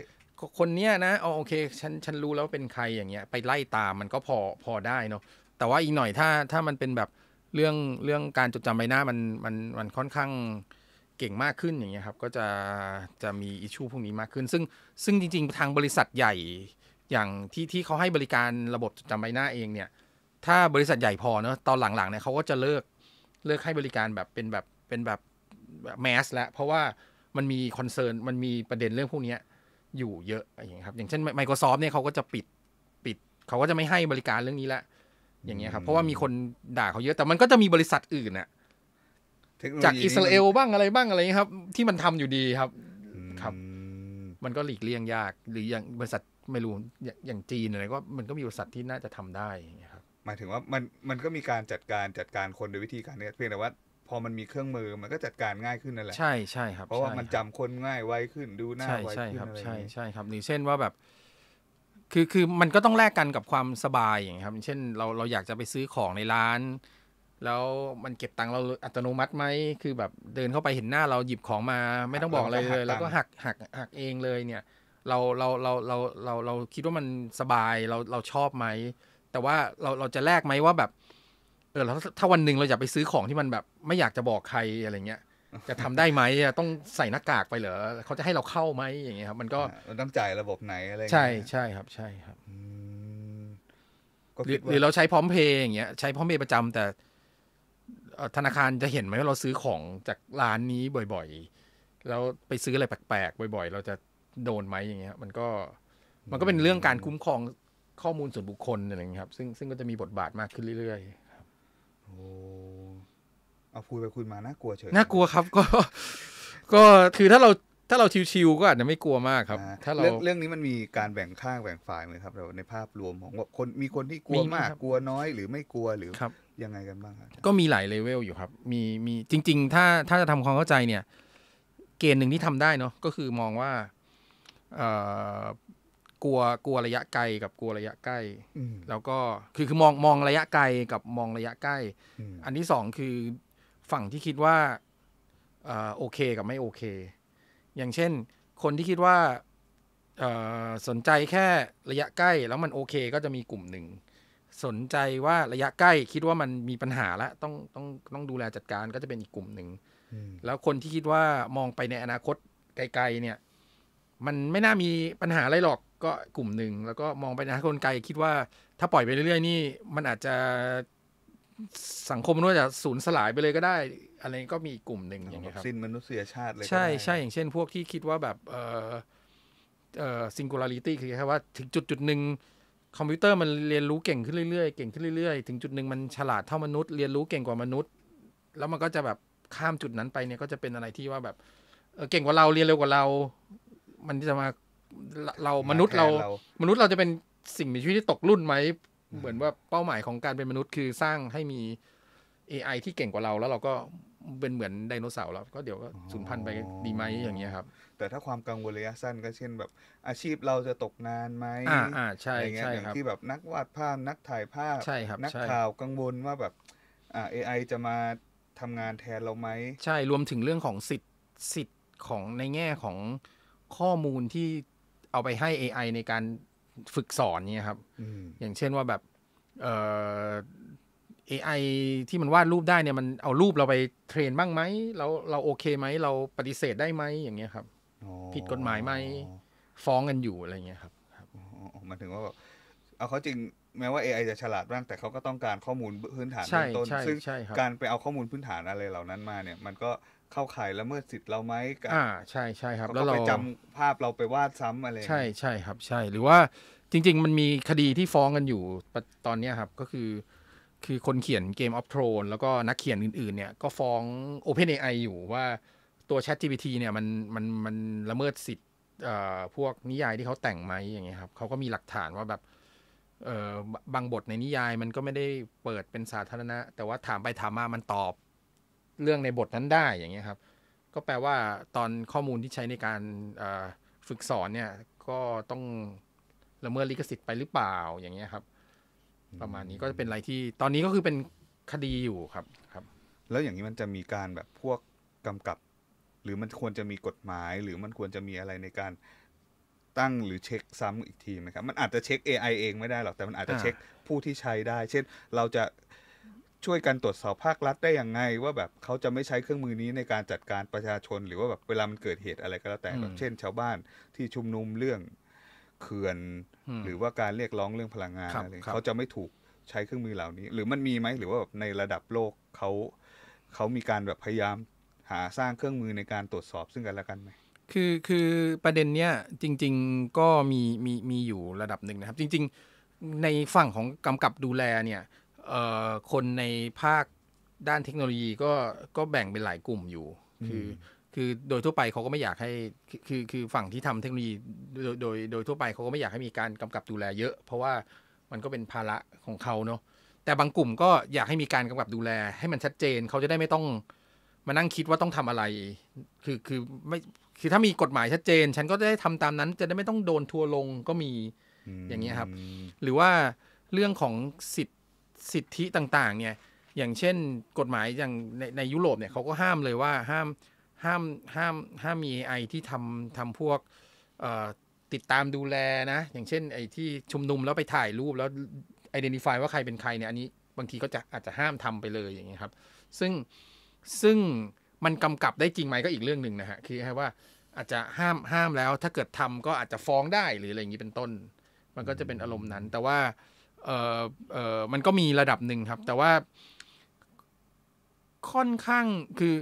คนเนี้ยนะอ๋อโอเคฉันฉันรู้แล้วเป็นใครอย่างเงี้ยไปไล่ตามมันก็พอพอได้เนาะ แต่ว่าอีกหน่อยถ้าถ้ามันเป็นแบบเรื่องเรื่องการจดจำใบหน้ามันมันมันค่อนข้างเก่งมากขึ้นอย่างเงี้ยครับก็จะจะมีอิชชูพวกนี้มากขึ้น ซึ่งซึ่งจริงๆ ทางบริษัทใหญ่อย่างที่ที่เขาให้บริการระบบจำใบหน้าเองเนี่ยถ้าบริษัทใหญ่พอเนาะตอนหลังๆเนี่ยเขาก็จะเลิกเลิกให้บริการแบบเป็นแบบเป็นแบบแมสแล้วเพราะว่ามันมีคอนเซิร์นมันมีประเด็นเรื่องพวกนี้อยู่เยอะอย่างเงี้ยครับอย่างเช่น Microsoft เนี่ยเขาก็จะปิดปิดเขาก็จะไม่ให้บริการเรื่องนี้ละอย่างเงี้ยครับเพราะว่ามีคนด่าเขาเยอะ แต่มันก็จะมีบริษัทอื่นอะจากอิสราเอลบ้างอะไรบ้างอะไรครับ ที่มันทำอยู่ดีครับครับมันก็หลีกเลี่ยงยากหรืออย่างบริษัทไม่รู้อย่างจีนอะไรก็มันก็มีบริษัทที่น่าจะทำได้ครับหมายถึงว่ามันมันก็มีการจัดการจัดการคนโดยวิธีการเนี้ยเพียงแต่ว่า พอมันมีเครื่องมือมันก็จัดการง่ายขึ้นนั่นแหละใช่ใช่ครับ เพราะว่ามันจำคนง่ายไวขึ้นดูหน้าไวขึ้นอะไรใช่ใช่ครับหรือเช่นว่าแบบ คือคือมันก็ต้องแลกกันกับความสบายอย่างครับ เช่น เราเราอยากจะไปซื้อของในร้านแล้วมันเก็บตังค์เราอัตโนมัติไหมคือแบบเดินเข้าไปเห็นหน้าเราหยิบของมาไม่ต้องบอกอะไรเลย แล้วก็หักหักหักเองเลยเนี่ย เราเราเราเราเราเราคิดว่ามันสบาย เราเราชอบไหมแต่ว่าเราเราจะแลกไหมว่าแบบเออแล้วถ้าวันหนึ่งเราอยากไปซื้อของที่มันแบบไม่อยากจะบอกใครอะไรเงี้ยจะทำได้ไหมต้องใส่หน้ากากไปเหรอเขาจะให้เราเข้าไหมอย่างเงี้ยครับมันก็เราต้องจ่ายระบบไหนอะไรใช่ใช่ครับใช่ครับหรือเราใช้พร้อมเพย์อย่างเงี้ยใช้พร้อมเพย์ประจำแต่ธนาคารจะเห็นไหมว่าเราซื้อของจากร้านนี้บ่อย ๆ แล้วไปซื้ออะไรแปลกๆบ่อยๆ เราจะโดนไหมอย่างเงี้ย มันก็มันก็เป็นเรื่องการคุ้มครองข้อมูลส่วนบุคคลอะไรอย่างเงี้ยครับ ซึ่งซึ่งก็จะมีบทบาทมากขึ้นเรื่อยๆครับโอ้เอาคุยไปคุยมาน่ากลัวเฉยน่ากลัวครับก็ ก็คือถ้าเราถ้าเราชิวๆก็อาจจะไม่กลัวมากครับ ถ้าเราเรื่องนี้มันมีการแบ่งข้าง แบ่งฝ่ายไหมครับเราในภาพรวมของว่าคนมีคนที่กลัวมาก กลัวน้อยหรือไม่กลัวหรือยังไงกันบ้างครับก็มีหลายเลเวลอยู่ครับ มีมีจริง ๆ ถ้าถ้าจะทำความเข้าใจเนี่ย เกณฑ์หนึ่งที่ทำได้เนาะก็คือมองว่าเอ่อกลัวกลัวระยะไกลกับกลัวระยะใกล้แล้วก็คือคือมองมองระยะไกลกับมองระยะใกล้ อันที่สองคือฝั่งที่คิดว่าโอเคกับไม่โอเค อย่างเช่นคนที่คิดว่าสนใจแค่ระยะใกล้ แล้วมันโอเค ก็จะมีกลุ่มหนึ่งสนใจว่าระยะใกล้คิดว่ามันมีปัญหาแล้วต้องต้องต้องดูแลจัดการก็จะเป็นอีกกลุ่มหนึ่งแล้วคนที่คิดว่ามองไปในอนาคตไกลๆ เนี่ย มันไม่น่ามีปัญหาอะไรหรอกก็กลุ่มหนึ่งแล้วก็มองไปนะคนไกลคิดว่า ถ้าปล่อยไปเรื่อย ๆ นี่ มันอาจจะสังคมมันูาจจะสูญสลายไปเลยก็ได้ อะไรก็มีกลุ่มหนึ่งอย่างเงี้ยครับสิ้นมนุษยชาติเลยใช่ใช่อย่างเช่น พวกที่คิดว่าแบบเออเออซิงคูลาริตี้คือแค่ว่าถึงจุดจุดหนึ่งคอมพิวเตอร์ มันเรียนรู้เก่งขึ้นเรื่อยๆ เก่งขึ้นเรื่อย ๆ ถึงจุดหนึ่งมันฉลาดเท่ามนุษย์ เรียนรู้เก่งกว่ามนุษย์ แล้วมันก็จะแบบข้ามจุดนั้นไปเนี่ยก็จะเป็นอะไรที่ว่าแบบเก่งกว่าเราเรียนเร็วกว่าเรา มันจะมาเรามนุษย์เรามนุษย์เราจะเป็นสิ่งมีชีวิตที่ตกรุ่นไหม เหมือนว่าเป้าหมายของการเป็นมนุษย์คือสร้างให้มี AI ที่เก่งกว่าเราแล้วเราก็เป็นเหมือนไดโนเสาร์แล้ว ก็เดี๋ยวก็สูญพันธุ์ไปดีไหมอย่างเงี้ยครับ แต่ถ้าความกังวลระยะสั้นก็เช่นแบบอาชีพเราจะตกงานไหมอ่าอ่าใช่ใช่ครับที่แบบนักวาดภาพนักถ่ายภาพใช่ครับนักข่าวกังวลว่าแบบอ่าเอไอจะมาทำงานแทนเราไหม ใช่รวมถึงเรื่องของสิทธิ์ สิทธิ์ของในแง่ของข้อมูลที่เอาไปให้ AI ในการฝึกสอนเนี่ยครับอย่างเช่นว่าแบบ AI ที่มันวาดรูปได้เนี่ยมันเอารูปเราไปเทรนบ้างไหมเราเราโอเคไหม เราปฏิเสธได้ไหมอย่างเงี้ยครับผิดกฎหมายไหมฟ้องกันอยู่อะไรเงี้ยครับมันถึงว่าแบบเอาเขาจริงแม้ว่า AI จะฉลาดบ้างแต่เขาก็ต้องการข้อมูลพื้นฐานเบื้องต้นซึ่งการไปเอาข้อมูลพื้นฐานอะไรเหล่านั้นมาเนี่ยมันก็เข้าข่ายละเมิดสิทธิ์เราไหมอ่าใช่ใช่ครับแล้วเราไปจำภาพเราไปวาดซ้ำอะไร ใช่ใช่ครับ ใช่หรือว่าจริงๆมันมีคดีที่ฟ้องกันอยู่ตอนเนี้ยครับก็คือคือคนเขียนเกมออฟทรอนแล้วก็นักเขียนอื่นๆเนี่ยก็ฟ้อง OpenAI อยู่ว่าตัว ChatGPT เนี่ยมันมันมันละเมิดสิทธิ์พวกนิยายที่เขาแต่งไหมอย่างเงี้ยครับเขาก็มีหลักฐานว่าแบบบางบทในนิยายมันก็ไม่ได้เปิดเป็นสาธารณะ แต่ว่าถามไปถามมามันตอบเรื่องในบทนั้นได้อย่างเงี้ยครับก็แปลว่าตอนข้อมูลที่ใช้ในการฝึกสอนเนี่ยก็ต้องละเมิดลิขสิทธิ์ไปหรือเปล่าอย่างเงี้ยครับประมาณนี้ก็จะเป็นอะไรที่ตอนนี้ก็คือเป็นคดีอยู่ครับ ครับ แล้วอย่างนี้มันจะมีการแบบพวกกำกับ หรือมันควรจะมีกฎหมาย หรือมันควรจะมีอะไรในการตั้งหรือเช็คซ้ำอีกทีไหมครับ มันอาจจะเช็ค AI เองไม่ได้หรอกแต่มันอาจจะเช็คผู้ที่ใช้ได้ เช่นเราจะช่วยกันตรวจสอบภาครัฐได้อย่างไง ว่าแบบเขาจะไม่ใช้เครื่องมือนี้ในการจัดการประชาชนหรือว่าแบบเวลามันเกิดเหตุอะไรก็แล้วแต่แบบเช่น ชาวบ้านที่ชุมนุมเรื่องเขื่อนหรือว่าการเรียกร้องเรื่องพลังงานอะไรเขาจะไม่ถูกใช้เครื่องมือเหล่านี้ หรือมันมีไหมหรือว่าแบบในระดับโลกเขาเขามีการแบบพยายามหาสร้างเครื่องมือในการตรวจสอบซึ่งกันและกันไหมคือคือประเด็นเนี้ยจริง ๆก็มีมีมีอยู่ระดับหนึ่งนะครับ จริง ๆในฝั่งของกำกับดูแลเนี่ยคนในภาคด้านเทคโนโลยีก็ก็แบ่งเป็นหลายกลุ่มอยู่คือคือโดยทั่วไปเขาก็ไม่อยากให้คือคือฝั่งที่ทำเทคโนโลยีโดยโดยโดยทั่วไปเขาก็ไม่อยากให้มีการกำกับดูแลเยอะ เพราะว่ามันก็เป็นภาระของเขาเนาะแต่บางกลุ่มก็อยากให้มีการกำกับดูแล ให้มันชัดเจนเขาจะได้ไม่ต้อง มานั่งคิดว่าต้องทำอะไร คือคือไม่คือถ้ามีกฎหมายชัดเจน ฉันก็จะได้ทำตามนั้น จะได้ไม่ต้องโดนทัวลงก็มีอย่างเงี้ยครับ หรือว่าเรื่องของสิทธิสิทธิต่างๆเนี่ยอย่างเช่น กฎหมายอย่างในในยุโรปเนี่ยเขาก็ห้ามเลยว่าห้ามห้ามห้ามห้ามมี AI ที่ทำทำพวกติดตามดูแลนะ อย่างเช่นไอ้ที่ชุมนุมแล้วไปถ่ายรูปแล้วไอดีนิฟายว่าใครเป็นใครเนี่ยอันนี้บางทีก็จะอาจจะห้ามทำไปเลยอย่างเงี้ยครับ ซึ่งซึ่งมันกำกับได้จริงไหมก็อีกเรื่องหนึ่งนะฮะคือให้ว่าอาจจะห้ามห้ามแล้วถ้าเกิดทำก็อาจจะฟ้องได้หรืออะไรอย่างนี้เป็นต้น มันก็จะเป็นอารมณ์นั้น แต่ว่าเออเออมันก็มีระดับหนึ่งครับ แต่ว่า ค่อนข้างคือ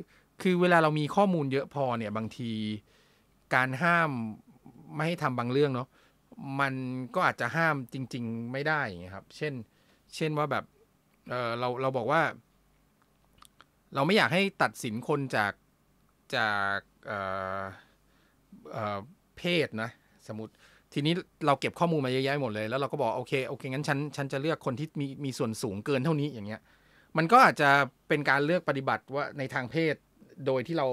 คือเวลาเรามีข้อมูลเยอะพอเนี่ย บางทีการห้ามไม่ให้ทำบางเรื่องเนาะมันก็อาจจะห้ามจริง ๆ ไม่ได้ไงครับ เช่นเช่นว่าแบบเเราเราบอกว่า เราไม่อยากให้ตัดสินคนจากจากเเพศนะสมมติทีนี้เราเก็บข้อมูลมาเยอะแยะหมดเลยแล้วเราก็บอกโอเคโอเคงั้นฉันฉันจะเลือกคนที่มีมีส่วนสูงเกินเท่านี้อย่างเงี้ยมันก็อาจจะเป็นการเลือกปฏิบัติว่าในทางเพศโดยที่เรา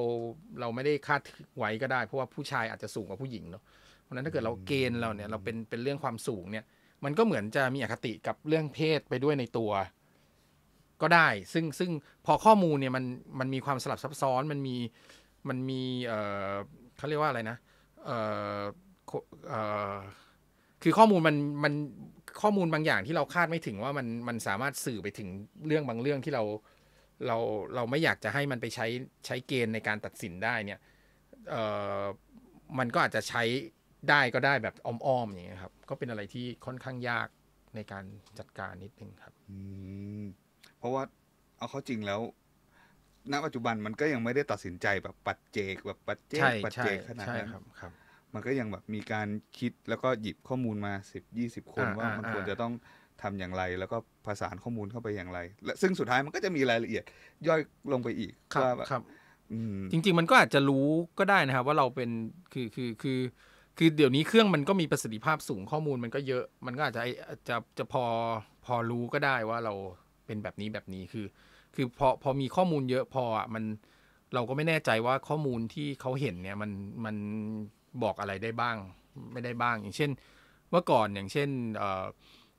เราไม่ได้คาดไว้ก็ได้เพราะว่าผู้ชายอาจจะสูงกว่าผู้หญิงเนาะเพราะนั้นถ้าเกิดเราเกณฑ์เราเนี่ยเราเป็นเป็นเรื่องความสูงเนี่ย มันก็เหมือนจะมีอคติกับเรื่องเพศไปด้วยในตัว ก็ได้ ซึ่งซึ่งพอข้อมูลเนี่ยมันมันมีความสลับซับซ้อนมันมีมันมีเอ่อเขาเรียกว่าอะไรนะเออเออคือข้อมูลมันมันข้อมูลบางอย่างที่เราคาดไม่ถึงว่ามันมันสามารถสื่อไปถึงเรื่องบางเรื่องที่เราเราเราไม่อยากจะให้มันไปใช้ใช้เกณฑ์ในการตัดสินได้เนี่ยเออมันก็อาจจะใช้ได้ก็ได้แบบอ้อมๆอย่างเงี้ยครับ ก็เป็นอะไรที่ค่อนข้างยากในการจัดการนิดนึงครับเพราะว่าเอาเข้าจริงแล้วณปัจจุบันมันก็ยังไม่ได้ตัดสินใจแบบปัดเจกแบบปัดเจกปัดเจกขนาดนั้นครับครับมันก็ยังแบบมีการคิดแล้วก็หยิบข้อมูลมาสิบยี่สิบคนว่ามันควรจะต้องทำอย่างไรแล้วก็ผสานข้อมูลเข้าไปอย่างไรและซึ่งสุดท้ายมันก็จะมีรายละเอียดย่อยลงไปอีกว่าแบบจริง ๆ มันก็อาจจะรู้ก็ได้นะครับ ว่าเราเป็นคือคือคือ คือเดี๋ยวนี้เครื่องมันก็มีประสิทธิภาพสูงข้อมูลมันก็เยอะมันก็อาจจะจะจะพอพอรู้ก็ได้ว่าเราเป็นแบบนี้แบบนี้คือ คือพอพอมีข้อมูลเยอะพออ่ะมันเราก็ไม่แน่ใจว่าข้อมูลที่เขาเห็นเนี่ยมันมันบอกอะไรได้บ้างไม่ได้บ้าง อย่างเช่น เมื่อก่อนอย่างเช่น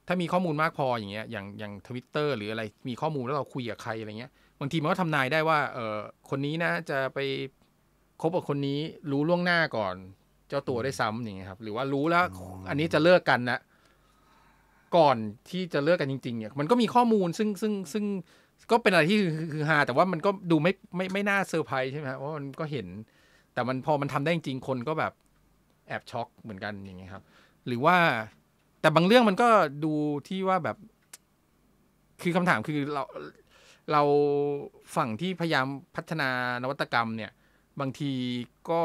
ถ้ามีข้อมูลมากพออย่างเงี้ยอย่างอย่างทวิตเตอร์หรืออะไรมีข้อมูลแล้วเราคุยกับใครอะไรเงี้ยบางทีมันก็ทำนายได้ว่าเออคนนี้นะ จะไปคบกับคนนี้รู้ล่วงหน้าก่อนเจ้าตัวได้ซ้ำอย่างเงี้ยครับ หรือว่ารู้แล้วอันนี้จะเลิกกันนะก่อนที่จะเลิกกันจริง ๆเนี่ย มันก็มีข้อมูล ซึ่งซึ่งซึ่งก็เป็นอะไรที่คือฮาแต่ว่ามันก็ดูไม่ไม่ไม่น่าเซอร์ไพรส์ใช่ไหมเพราะมันก็เห็น แต่มันพอมันทำได้จริงคนก็แบบแอบช็อกเหมือนกันอย่างเงี้ยครับ หรือว่าแต่บางเรื่องมันก็ดูที่ว่าแบบ คือคำถามคือเราเราฝั่งที่พยายามพัฒนานวัตกรรมเนี่ย บางทีก็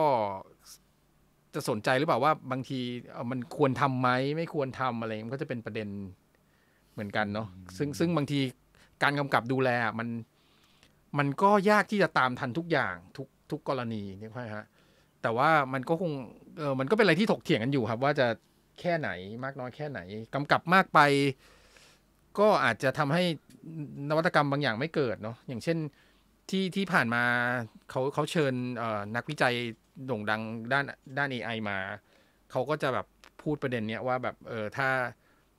จะสนใจหรือเปล่าว่าบางทีมันควรทำไหมไม่ควรทำอะไรมันก็จะเป็นประเด็นเหมือนกันเนาะซึ่งซึ่งบางทีการกำกับดูแลมันมันก็ยากที่จะตามทันทุกอย่าง ทุกทุกกรณีนี่ช่ยฮะแต่ว่ามันก็คง เออมันก็เป็นอะไรที่ถกเถียงกันอยู่ครับ ว่าจะแค่ไหนมากน้อยแค่ไหนกำกับมากไป ก็อาจจะทำให้นวัตกรรมบางอย่างไม่เกิดเนาะอย่างเช่นที่ที่ผ่านมาเขาเขาเชิญนักวิจัยโด่งดังด้านด้าน AI มา เขาก็จะแบบพูดประเด็นเนี้ยว่าแบบเออถ้า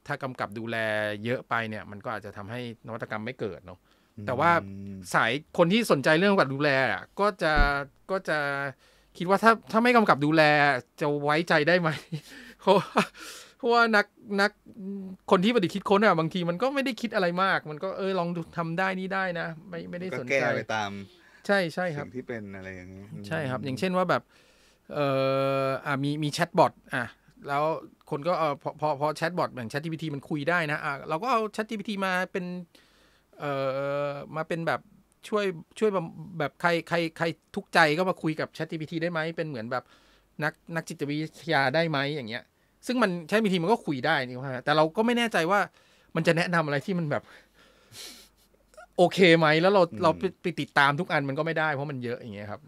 ถ้ากำกับดูแลเยอะไปเนี่ย มันก็อาจจะทำให้นวัตกรรมไม่เกิดเนาะแต่ว่าสายคนที่สนใจเรื่องกับดูแลอ่ะก็จะก็จะคิดว่าถ้าถ้าไม่กำกับดูแลจะไว้ใจได้ไหมเราเพราะว่านักนักคนที่ปฏิคิดค้นอ่ะบางทีมันก็ไม่ได้คิดอะไรมาก มันก็เออลองทำได้นี่ได้นะ ไม่ไม่ได้สนใจก็แก้ไปตาม ใช่ใช่ครับสิ่งที่เป็นอะไรอย่างนี้ใช่ครับ อย่างเช่นว่าแบบเอออ่ามีมีแชทบอทอ่ะแล้วคนก็เออพอพอพอแชทบอทอย่างแชท GPT มันคุยได้นะอ่ะเราก็เอาแชท GPT มาเป็นเออมาเป็นแบบช่วยช่วยแบบใครใครใครทุกใจก็มาคุยกับ ChatGPT ได้ไหมเป็นเหมือนแบบนักนักจิตวิทยาได้ไหมอย่างเงี้ยซึ่งมันแชมีทีมันก็คุยได้นี่่าแต่เราก็ไม่แน่ใจว่า มันจะแนะนำอะไรที่มันแบบ โอเคไหมแล้วเราเราไปติดตามทุกอันมันก็ไม่ได้เพราะมันเยอะอย่างเงี้ยครับ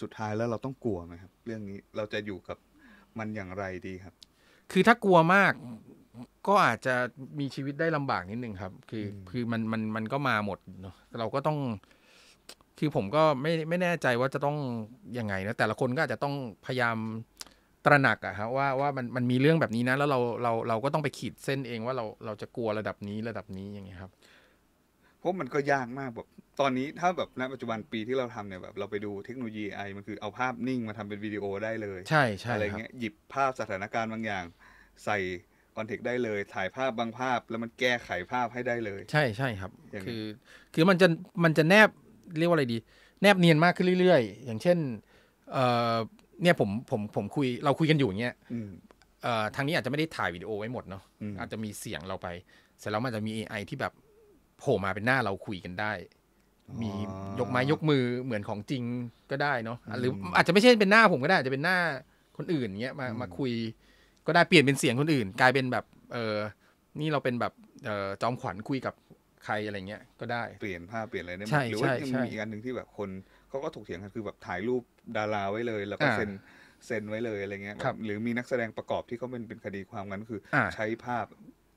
สุดท้ายแล้วเราต้องกลัวไหมครับ เรื่องนี้เราจะอยู่กับมันอย่างไรดีครับ คือถ้ากลัวมาก ก็อาจจะมีชีวิตได้ลำบากนิดนึงครับ คือคือมันมันมันก็มาหมด เนาะเราก็ต้องคือผมก็ไม่ไม่แน่ใจว่าจะต้องยังไงนะแต่ละคนก็อาจจะต้องพยายามตระหนักอะฮะว่าว่ามันมันมีเรื่องแบบนี้นะแล้วเราเราเราก็ต้องไปขีดเส้นเองว่าเราเราจะกลัวระดับนี้ระดับนี้ยังไงครับเพราะมันก็ยากมากแบบตอนนี้ถ้าแบบณปัจจุบันปีที่เราทำเนี่ยแบบเราไปดูเทคโนโลยีไอมันคือเอาภาพนิ่งมาทำเป็นวิดีโอได้เลย ใช่ใช่อะไรเงี้ยหยิบภาพสถานการณ์บางอย่างใส่คอนเทกต์ได้เลย ถ่ายภาพบางภาพ แล้วมันแก้ไขภาพให้ได้เลย ใช่ใช่ครับคือคือมันจะมันจะแนบเรียกว่าอะไรดี แนบเนียนมากขึ้นเรื่อยๆอย่างเช่นเอ่อเนี่ยผมผมผมคุยเราคุยกันอยู่เงี้ยทางนี้อาจจะไม่ได้ถ่ายวิดีโอไว้หมดเนาะอาจจะมีเสียงเราไป เสร็จแล้วมันจะมี AI ที่แบบโผล่มาเป็นหน้าเราคุยกันได้ มียกไม้ยกมือเหมือนของจริงก็ได้เนาะหรืออาจจะไม่ใช่เป็นหน้าผมก็ได้อาจจะเป็นหน้าคนอื่นเงี้ยมามาคุยก็ได้เปลี่ยนเป็นเสียงคนอื่น กลายเป็นแบบเออนี่เราเป็นแบบเออจอมขวัญคุยกับใคร อะไรเงี้ยก็ได้ เปลี่ยนภาพเปลี่ยนอะไรได้หมดหรือว่ายังมีอีกอันหนึ่งที่แบบคนเขาก็ถกเถียงกันคือแบบถ่ายรูปดาราไว้เลยแล้วก็เซ็นเซ็นไว้เลยอะไรเงี้ยหรือมีนักแสดงประกอบที่เขาเป็นเป็นคดีความกันคือ ใช้ภาพ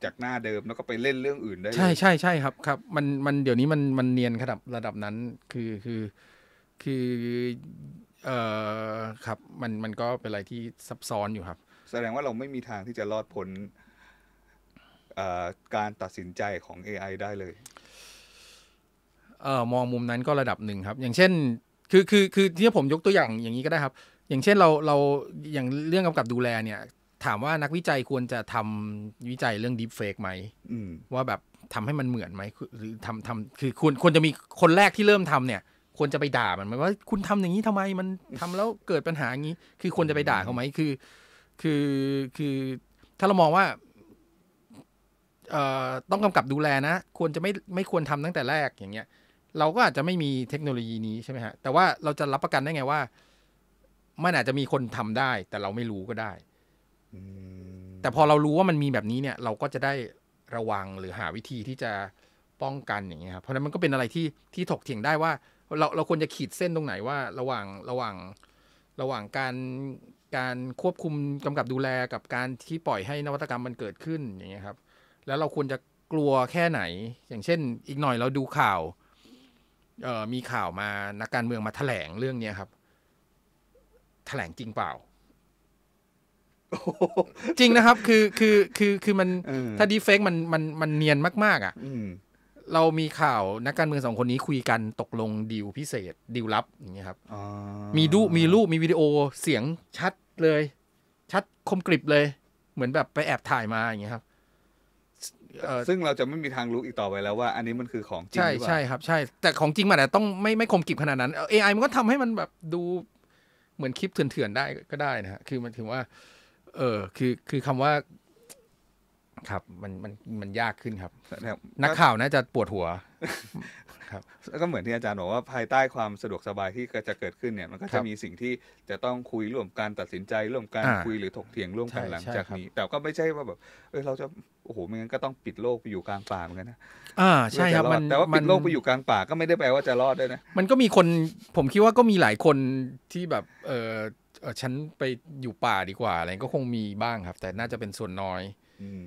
จากหน้าเดิมแล้วก็ไปเล่นเรื่องอื่นได้ ใช่ใช่ใช่ครับครับมันมันเดี๋ยวนี้มันมันเนียนระดับระดับนั้นคือคือคือเออครับมันมันก็เป็นอะไรที่ซับซ้อนอยู่ครับ แสดงว่าเราไม่มีทางที่จะรอดพ้นการตัดสินใจของ AI ได้เลยเออมองมุมนั้นก็ระดับหนึ่งครับ อย่างเช่น คือคือคือที่ผมยกตัวอย่างอย่างนี้ก็ได้ครับ อย่างเช่นเราเราอย่างเรื่องกำกับดูแลเนี่ย ถามว่านักวิจัยควรจะทำวิจัยเรื่องดีฟเฟกไหมว่าแบบทำให้มันเหมือนไหมหรือทำทำคือควรควรจะมีคนแรกที่เริ่มทำเนี่ยควรจะไปด่ามันไหมว่า คุณทำอย่างนี้ทำไมมันทำแล้วเกิดปัญหาอย่างนี้คือควรจะไปด่าเขาไหมคือ คือคือ ถ้าเรามองว่าต้องกำกับดูแลนะ ควรจะไม่ไม่ควรทำตั้งแต่แรกอย่างเงี้ย เราก็อาจจะไม่มีเทคโนโลยีนี้ใช่ไหมฮะ แต่ว่าเราจะรับประกันได้ไงว่ามันอาจจะมีคนทำได้ แต่เราไม่รู้ก็ได้ แต่พอเรารู้ว่ามันมีแบบนี้เนี่ย เราก็จะได้ระวังหรือหาวิธีที่จะป้องกันอย่างเงี้ยครับ เพราะนั้นมันก็เป็นอะไรที่ที่ถกเถียงได้ว่า เราเราควรจะขีดเส้นตรงไหนว่า ระหว่างระหว่างระหว่างการการควบคุมกำกับดูแลกับการที่ปล่อยให้นวัตกรรมมันเกิดขึ้นอย่างเงี้ยครับแล้วเราควรจะกลัวแค่ไหน อย่างเช่น อีกหน่อยเราดูข่าว เออมีข่าวมานักการเมืองมาแถลงเรื่องเนี้ยครับ แถลงจริงเปล่า จริงนะครับคือคือคือคือมัน ถ้าดีเฟกมันมันมันเนียนมากๆ อ่ะเรามีข่าวนักการเมืองสองคนนี้คุยกันตกลงดีลพิเศษดีลลับอย่างเงี้ยครับมีดูมีรูปมีวิดีโอเสียงชัดเลย ชัดคมกริบเลย เหมือนแบบไปแอบถ่ายมาอย่างเงี้ยครับซึ่งเราจะไม่มีทางรู้อีกต่อไปแล้วว่าอันนี้มันคือของจริงใช่ใช่ครับใช่ แต่ของจริงมันแต่ต้องไม่ไม่คมกริบขนาดนั้น AI มันก็ทำให้มันแบบดูเหมือนคลิปเถื่อนๆได้ก็ได้นะฮะ คือมันถึงว่า เออคือคือคำว่าครับมันมันมันยากขึ้นครับ นักข่าวน่าจะปวดหัว ครับก็เหมือนที่อาจารย์บอกว่าภายใต้ความสะดวกสบายที่จะเกิดขึ้นเนี่ยมันก็จะมีสิ่งที่จะต้องคุยร่วมการตัดสินใจร่วมการคุยหรือถกเถียงร่วมกันหลังจากนี้ แต่ก็ไม่ใช่ว่าแบบ เออเราจะโอ้โหไม่งั้นก็ต้องปิดโลกไปอยู่กลางป่าเหมือนกันนะอ่าใช่ครับแต่ว่าปิดโลกไปอยู่กลางป่าก็ไม่ได้แปลว่าจะรอดด้วยนะ มันก็มีคนผมคิดว่าก็มีหลายคนที่แบบเออฉันไปอยู่ป่าดีกว่า อะไรก็คงมีบ้างครับ แต่น่าจะเป็นส่วนน้อย อืม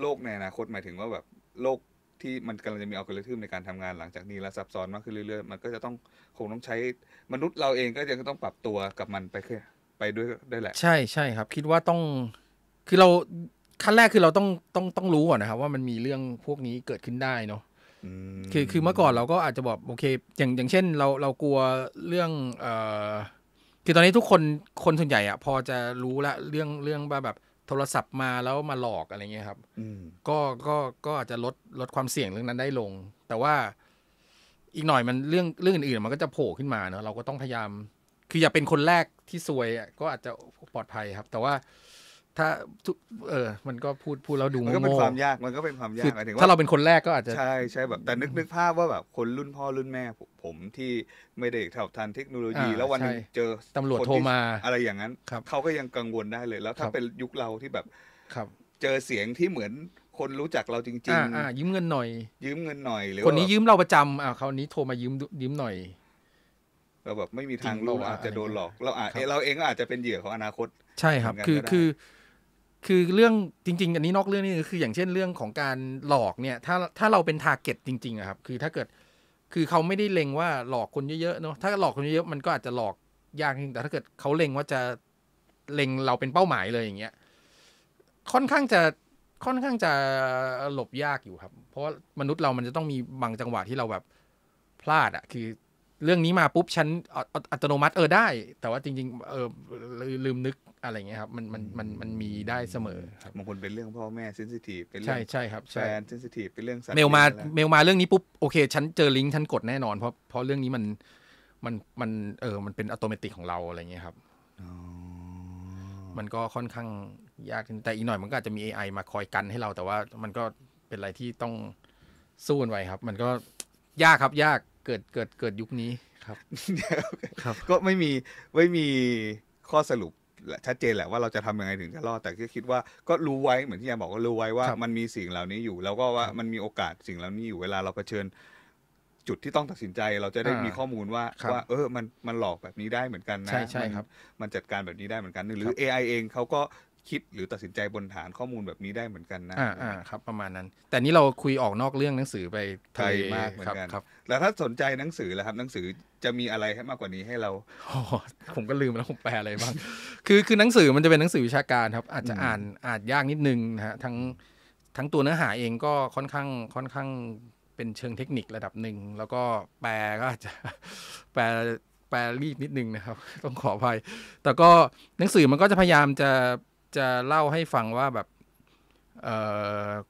โลกในอนาคตหมายถึงว่าแบบ โลกที่มันกำลังจะมีอัลกอริทึมในการทำงานหลังจากนี้และซับซ้อนมากขึ้นเรื่อยๆ มันก็จะต้องคงต้องใช้มนุษย์เราเองก็จะต้องปรับตัวกับมันไปคือไปด้วยได้แหละ ใช่ใช่ครับ คิดว่าต้อง คือเราขั้นแรกคือเราต้องต้องต้องรู้ก่อนนะครับ ว่ามันมีเรื่องพวกนี้เกิดขึ้นได้เนาะคือคือเมื่อก่อนเราก็อาจจะบอกโอเค อย่างอย่างเช่นเราเรากลัวเรื่องเอ่อคือตอนนี้ทุกคนคนส่วนใหญ่อะพอจะรู้ละเรื่องเรื่องแบบโทรศัพท์มาแล้วมาหลอกอะไรเงี้ยครับก็ ก็ ก็อาจจะลด ลดความเสี่ยงเรื่องนั้นได้ลง แต่ว่า อีกหน่อยมันเรื่อง เรื่องอื่นๆมันก็จะโผล่ขึ้นมาเนาะเราก็ต้องพยายาม คืออย่าเป็นคนแรกที่ซวยก็อาจจะปลอดภัยครับ แต่ว่าถ้าเออมันก็พูดพูดแล้วดูมันก็เป็นความยากมันก็เป็นความยากหมายถึงว่าถ้าเราเป็นคนแรกก็อาจจะ ใช่ใช่แบบ แต่นึกนึกภาพว่าแบบคนรุ่นพ่อรุ่นแม่ ผมที่ไม่ได้เท่าทันเทคโนโลยีแล้ววันนึงเจอตำรวจโทรมา อะไรอย่างนั้นเขาก็ยังกังวลได้เลยแล้วถ้าเป็นยุคเราที่แบบครับเจอเสียงที่เหมือนคนรู้จักเราจริง ๆ อ่ายืมเงินหน่อย ยืมเงินหน่อยหรือคนนี้ยืมเราประจำอ่าคราวนี้โทรมายืมยืมหน่อยเราแบบไม่มีทางรู้อาจจะโดนหลอกเราอาจเราเองก็อาจจะเป็นเหยื่อของอนาคต ใช่ครับ คือคือคือเรื่องจริงๆ อันนี้นอกเรื่องนี่คือ อย่างเช่นเรื่องของการหลอกเนี่ย ถ้าถ้าเราเป็นทาร์เก็ตจริงๆอะครับ คือถ้าเกิดคือเขาไม่ได้เล็งว่าหลอกคนเยอะๆเนาะถ้าหลอกคนเยอะๆมันก็อาจจะหลอกยากจริงแต่ถ้าเกิดเขาเล็งว่าจะเล็งเราเป็นเป้าหมายเลยอย่างเงี้ยค่อนข้างจะค่อนข้างจะหลบยากอยู่ครับ เพราะมนุษย์เรามันจะต้องมีบางจังหวะที่เราแบบพลาดอะคือเรื่องนี้มาปุ๊บฉันอัตโนมัติเออได้ แต่ว่าจริงๆเออลืมนึกอะไรเงี้ยครับมันมันมันมันมีได้เสมอครับบางคนเป็นเรื่องพ่อแม่เซนซิทีฟเป็นเรื่องใช่ใช่ครับแฟนเซนซิทีฟเป็นเรื่องเมลมาเมลมาเรื่องนี้ปุ๊บโอเคฉันเจอลิงก์ฉันกดแน่นอนเพราะเพราะเรื่องนี้มันมันมันเออมันเป็นอัตโนมัติของเราอะไรเงี้ยครับมันก็ค่อนข้างยากแต่อีกหน่อย มันก็อาจจะมี AI มาคอยกันให้เราแต่ว่ามันก็เป็นอะไรที่ต้องสู้นไว้ครับ มันก็ยากครับยากเกิดเกิดเกิดยุคนี้ครับก็ไม่มีไม่มีข้อสรุปชัดเจนแหละว่าเราจะทำยังไงถึงจะรอดแต่ก็คิดว่าก็รู้ไว้เหมือนที่ยายบอกก็รู้ไว้ว่ามันมีสิ่งเหล่านี้อยู่ แล้วก็ว่ามันมีโอกาสสิ่งเหล่านี้อยู่เวลาเราเผชิญ จุดที่ต้องตัดสินใจเราจะได้มีข้อมูลว่าว่าเออมันมันหลอกแบบนี้ได้เหมือนกันนะใช่ใช่ครับ มันจัดการแบบนี้ได้เหมือนกันหรือ AI เองเขาก็คิดหรือตัดสินใจบนฐานข้อมูลแบบนี้ได้เหมือนกันนะอ่าครับประมาณนั้น แต่นี้เราคุยออกนอกเรื่องหนังสือไปไทยมากเหมือนกันครับแล้วถ้าสนใจหนังสือแล้วครับ หนังสือจะมีอะไรให้มากกว่านี้ให้เราผมก็ลืมแล้วผมแปลอะไรบ้างคือคือหนังสือมันจะเป็นหนังสือวิชาการครับ อาจจะอ่านอาจยากนิดนึงนะฮะทั้งทั้งตัวเนื้อหาเองก็ค่อนข้าง ค่อนข้างเป็นเชิงเทคนิคระดับหนึ่งแล้วก็แปลก็อาจจะแปลแปลรีบนิดนึงนะครับต้องขออภัย แต่ก็หนังสือมันก็จะพยายามจะจะเล่าให้ฟังว่าแบบ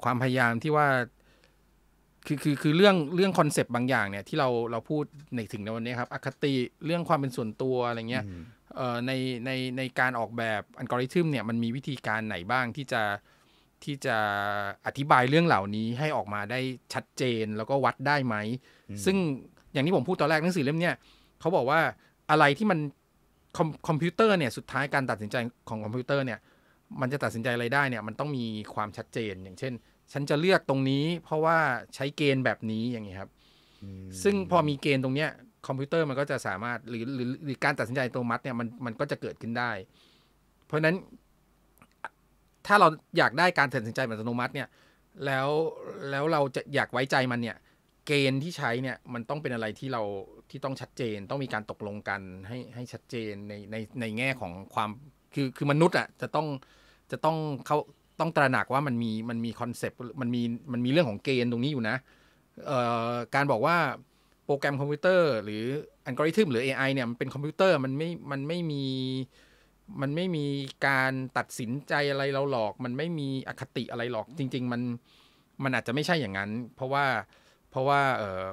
ความพยายามที่ว่าคือคือคือเรื่องเรื่องคอนเซปต์บางอย่างเนี่ยที่เราเราพูดในถึงในวันนี้ครับอคติเรื่องความเป็นส่วนตัวอะไรเงี้ยในในในการออกแบบอัลกอริทึมเนี่ยมันมีวิธีการไหนบ้างที่จะที่จะอธิบายเรื่องเหล่านี้ให้ออกมาได้ชัดเจนแล้วก็วัดได้ไหม ซึ่งอย่างที่ผมพูดตอนแรกหนังสือเล่มเนี้ยเขาบอกว่าอะไรที่มันคอมพิวเตอร์เนี่ยสุดท้ายการตัดสินใจของคอมพิวเตอร์เนี่ยมันจะตัดสินใจอะไรได้เนี่ยมันต้องมีความชัดเจน อย่างเช่น ฉันจะเลือกตรงนี้เพราะว่าใช้เกณฑ์แบบนี้อย่างนี้ครับซึ่งพอมีเกณฑ์ตรงเนี้ยคอมพิวเตอร์มันก็จะสามารถหรือหรือหรือการตัดสินใจตัวมัดเนี่ยมันมันก็จะเกิดขึ้นได้ เพราะฉะนั้นถ้าเราอยากได้การตัดสินใจแบบอัตโนมัติเนี่ยแล้วแล้วเราจะอยากไว้ใจมันเนี่ยเกณฑ์ที่ใช้เนี่ยมันต้องเป็นอะไรที่เราที่ต้องชัดเจน ต้องมีการตกลงกัน ให้ให้ชัดเจนในในในแง่ของความคือ คือมนุษย์อ่ะจะต้องจะต้องเขาต้องตระหนักว่ามันมีมันมี คอนเซปต์มันมีมันมีเรื่องของเกณฑ์ตรงนี้อยู่นะการบอกว่าโปรแกรมคอมพิวเตอร์หรืออัลกอริทึมหรือ AI เนี่ยมันเป็นคอมพิวเตอร์มันไม่มันไม่มีมันไม่มีการตัดสินใจอะไรเราหลอก มันไม่มีอคติอะไรหรอกจริง ๆ มันมันอาจจะไม่ใช่อย่างนั้น เพราะว่าเพราะว่าเออ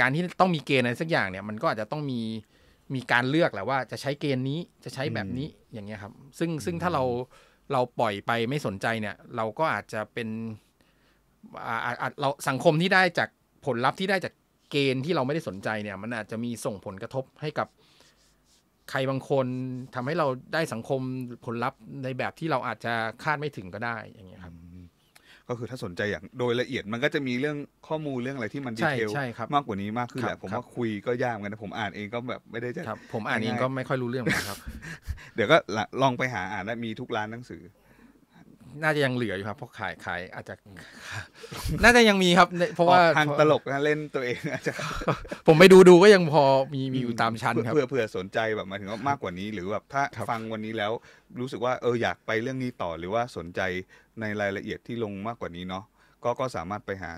การที่ต้องมีเกณฑ์อะไรสักอย่างเนี่ย มันก็อาจจะต้องมีมีการเลือกแหละว่าจะใช้เกณฑ์นี้จะใช้แบบนี้อย่างเงี้ยครับซึ่งซึ่งถ้าเราเราปล่อยไปไม่สนใจเนี่ย เราก็อาจจะเป็นอาจเราสังคมที่ได้จากผลลัพธ์ที่ได้จากเกณฑ์ที่เราไม่ได้สนใจเนี่ย มันอาจจะมีส่งผลกระทบให้กับใครบางคนทำให้เราได้สังคมผลลัพธ์ในแบบที่เราอาจจะคาดไม่ถึงก็ได้อย่างเงี้ยครับก็คือถ้าสนใจอย่างโดยละเอียดมันก็จะมีเรื่องข้อมูลเรื่องอะไรที่มันดีเทลมากกว่านี้มากขึ้นแหละผมว่าคุยก็ยากเหมือนกันผมอ่านเองก็แบบไม่ได้จะผมอ่านเองก็ไม่ค่อยรู้เรื่องนะครับ เดี๋ยวก็ลองไปหาอ่านได้มีทุกร้านหนังสือน่าจะยังเหลืออยู่ครับเพราะขายขายอาจจะ น่าจะยังมีครับเพราะว่าทางตลกนะเล่นตัวเอง อาจจะ ผมไปดูดูก็ยังพอมีมีอยู่ตามชั้นครับเพื่อเพื่อสนใจแบบมาถึงว่ามากกว่านี้ หรือแบบถ้าฟังวันนี้แล้ว รู้สึกว่าเอออยากไปเรื่องนี้ต่อหรือว่าสนใจในรายละเอียดที่ลงมากกว่านี้เนาะก็ก็สามารถไปหา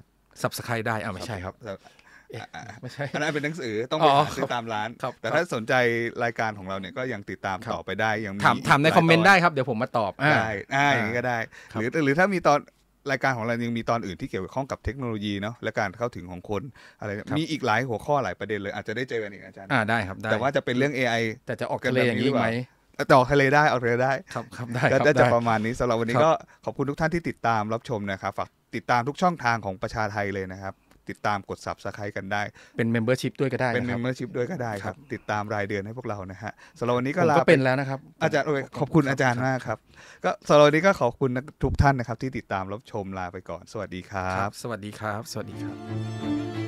สับสกายได้เอาไม่ใช่ครับไม่ใช่อันนั้นเป็นหนังสือต้องไปซื้อตามร้านแต่ถ้าสนใจรายการของเราเนี่ยก็ยังติดตามต่อไปได้ยังมีถามในคอมเมนต์ได้ครับ เดี๋ยวผมมาตอบได้อ่าอย่างนี้ก็ได้ หรือหรือถ้ามีตอนรายการของเรายังมีตอนอื่นที่เกี่ยวข้องกับเทคโนโลยีเนาะและการเข้าถึงของคน อะไรมีอีกหลายหัวข้อหลายประเด็นเลย อาจจะได้เจอกันอีกอาจารย์อ่า ได้ครับแต่ว่าจะเป็นเรื่อง AI แต่จะออกกันแบบนี้ไหมต่อทะเลได้ออกทะเลได้ครับครับได้ก็จะประมาณนี้สำหรับวันนี้ก็ขอบคุณทุกท่านที่ติดตามรับชมนะครับฝากติดตามทุกช่องทางของประชาไทยเลยนะครับติดตามกดสับสไครต์กันได้ เป็นเมมเบอร์ชิพด้วยก็ได้เป็นเมมเบอร์ชิพด้วยก็ได้ครับ ติดตามรายเดือนให้พวกเรานะฮะสำหรับวันนี้ก็ลาเป็นแล้วนะครับ อาจารย์โอขอบคุณอาจารย์มากครับก็สำหรับวันนี้ก็ขอบคุณทุกท่านนะครับ ที่ติดตาม รับชมลาไปก่อน สวัสดีครับ สวัสดีครับ สวัสดีครับ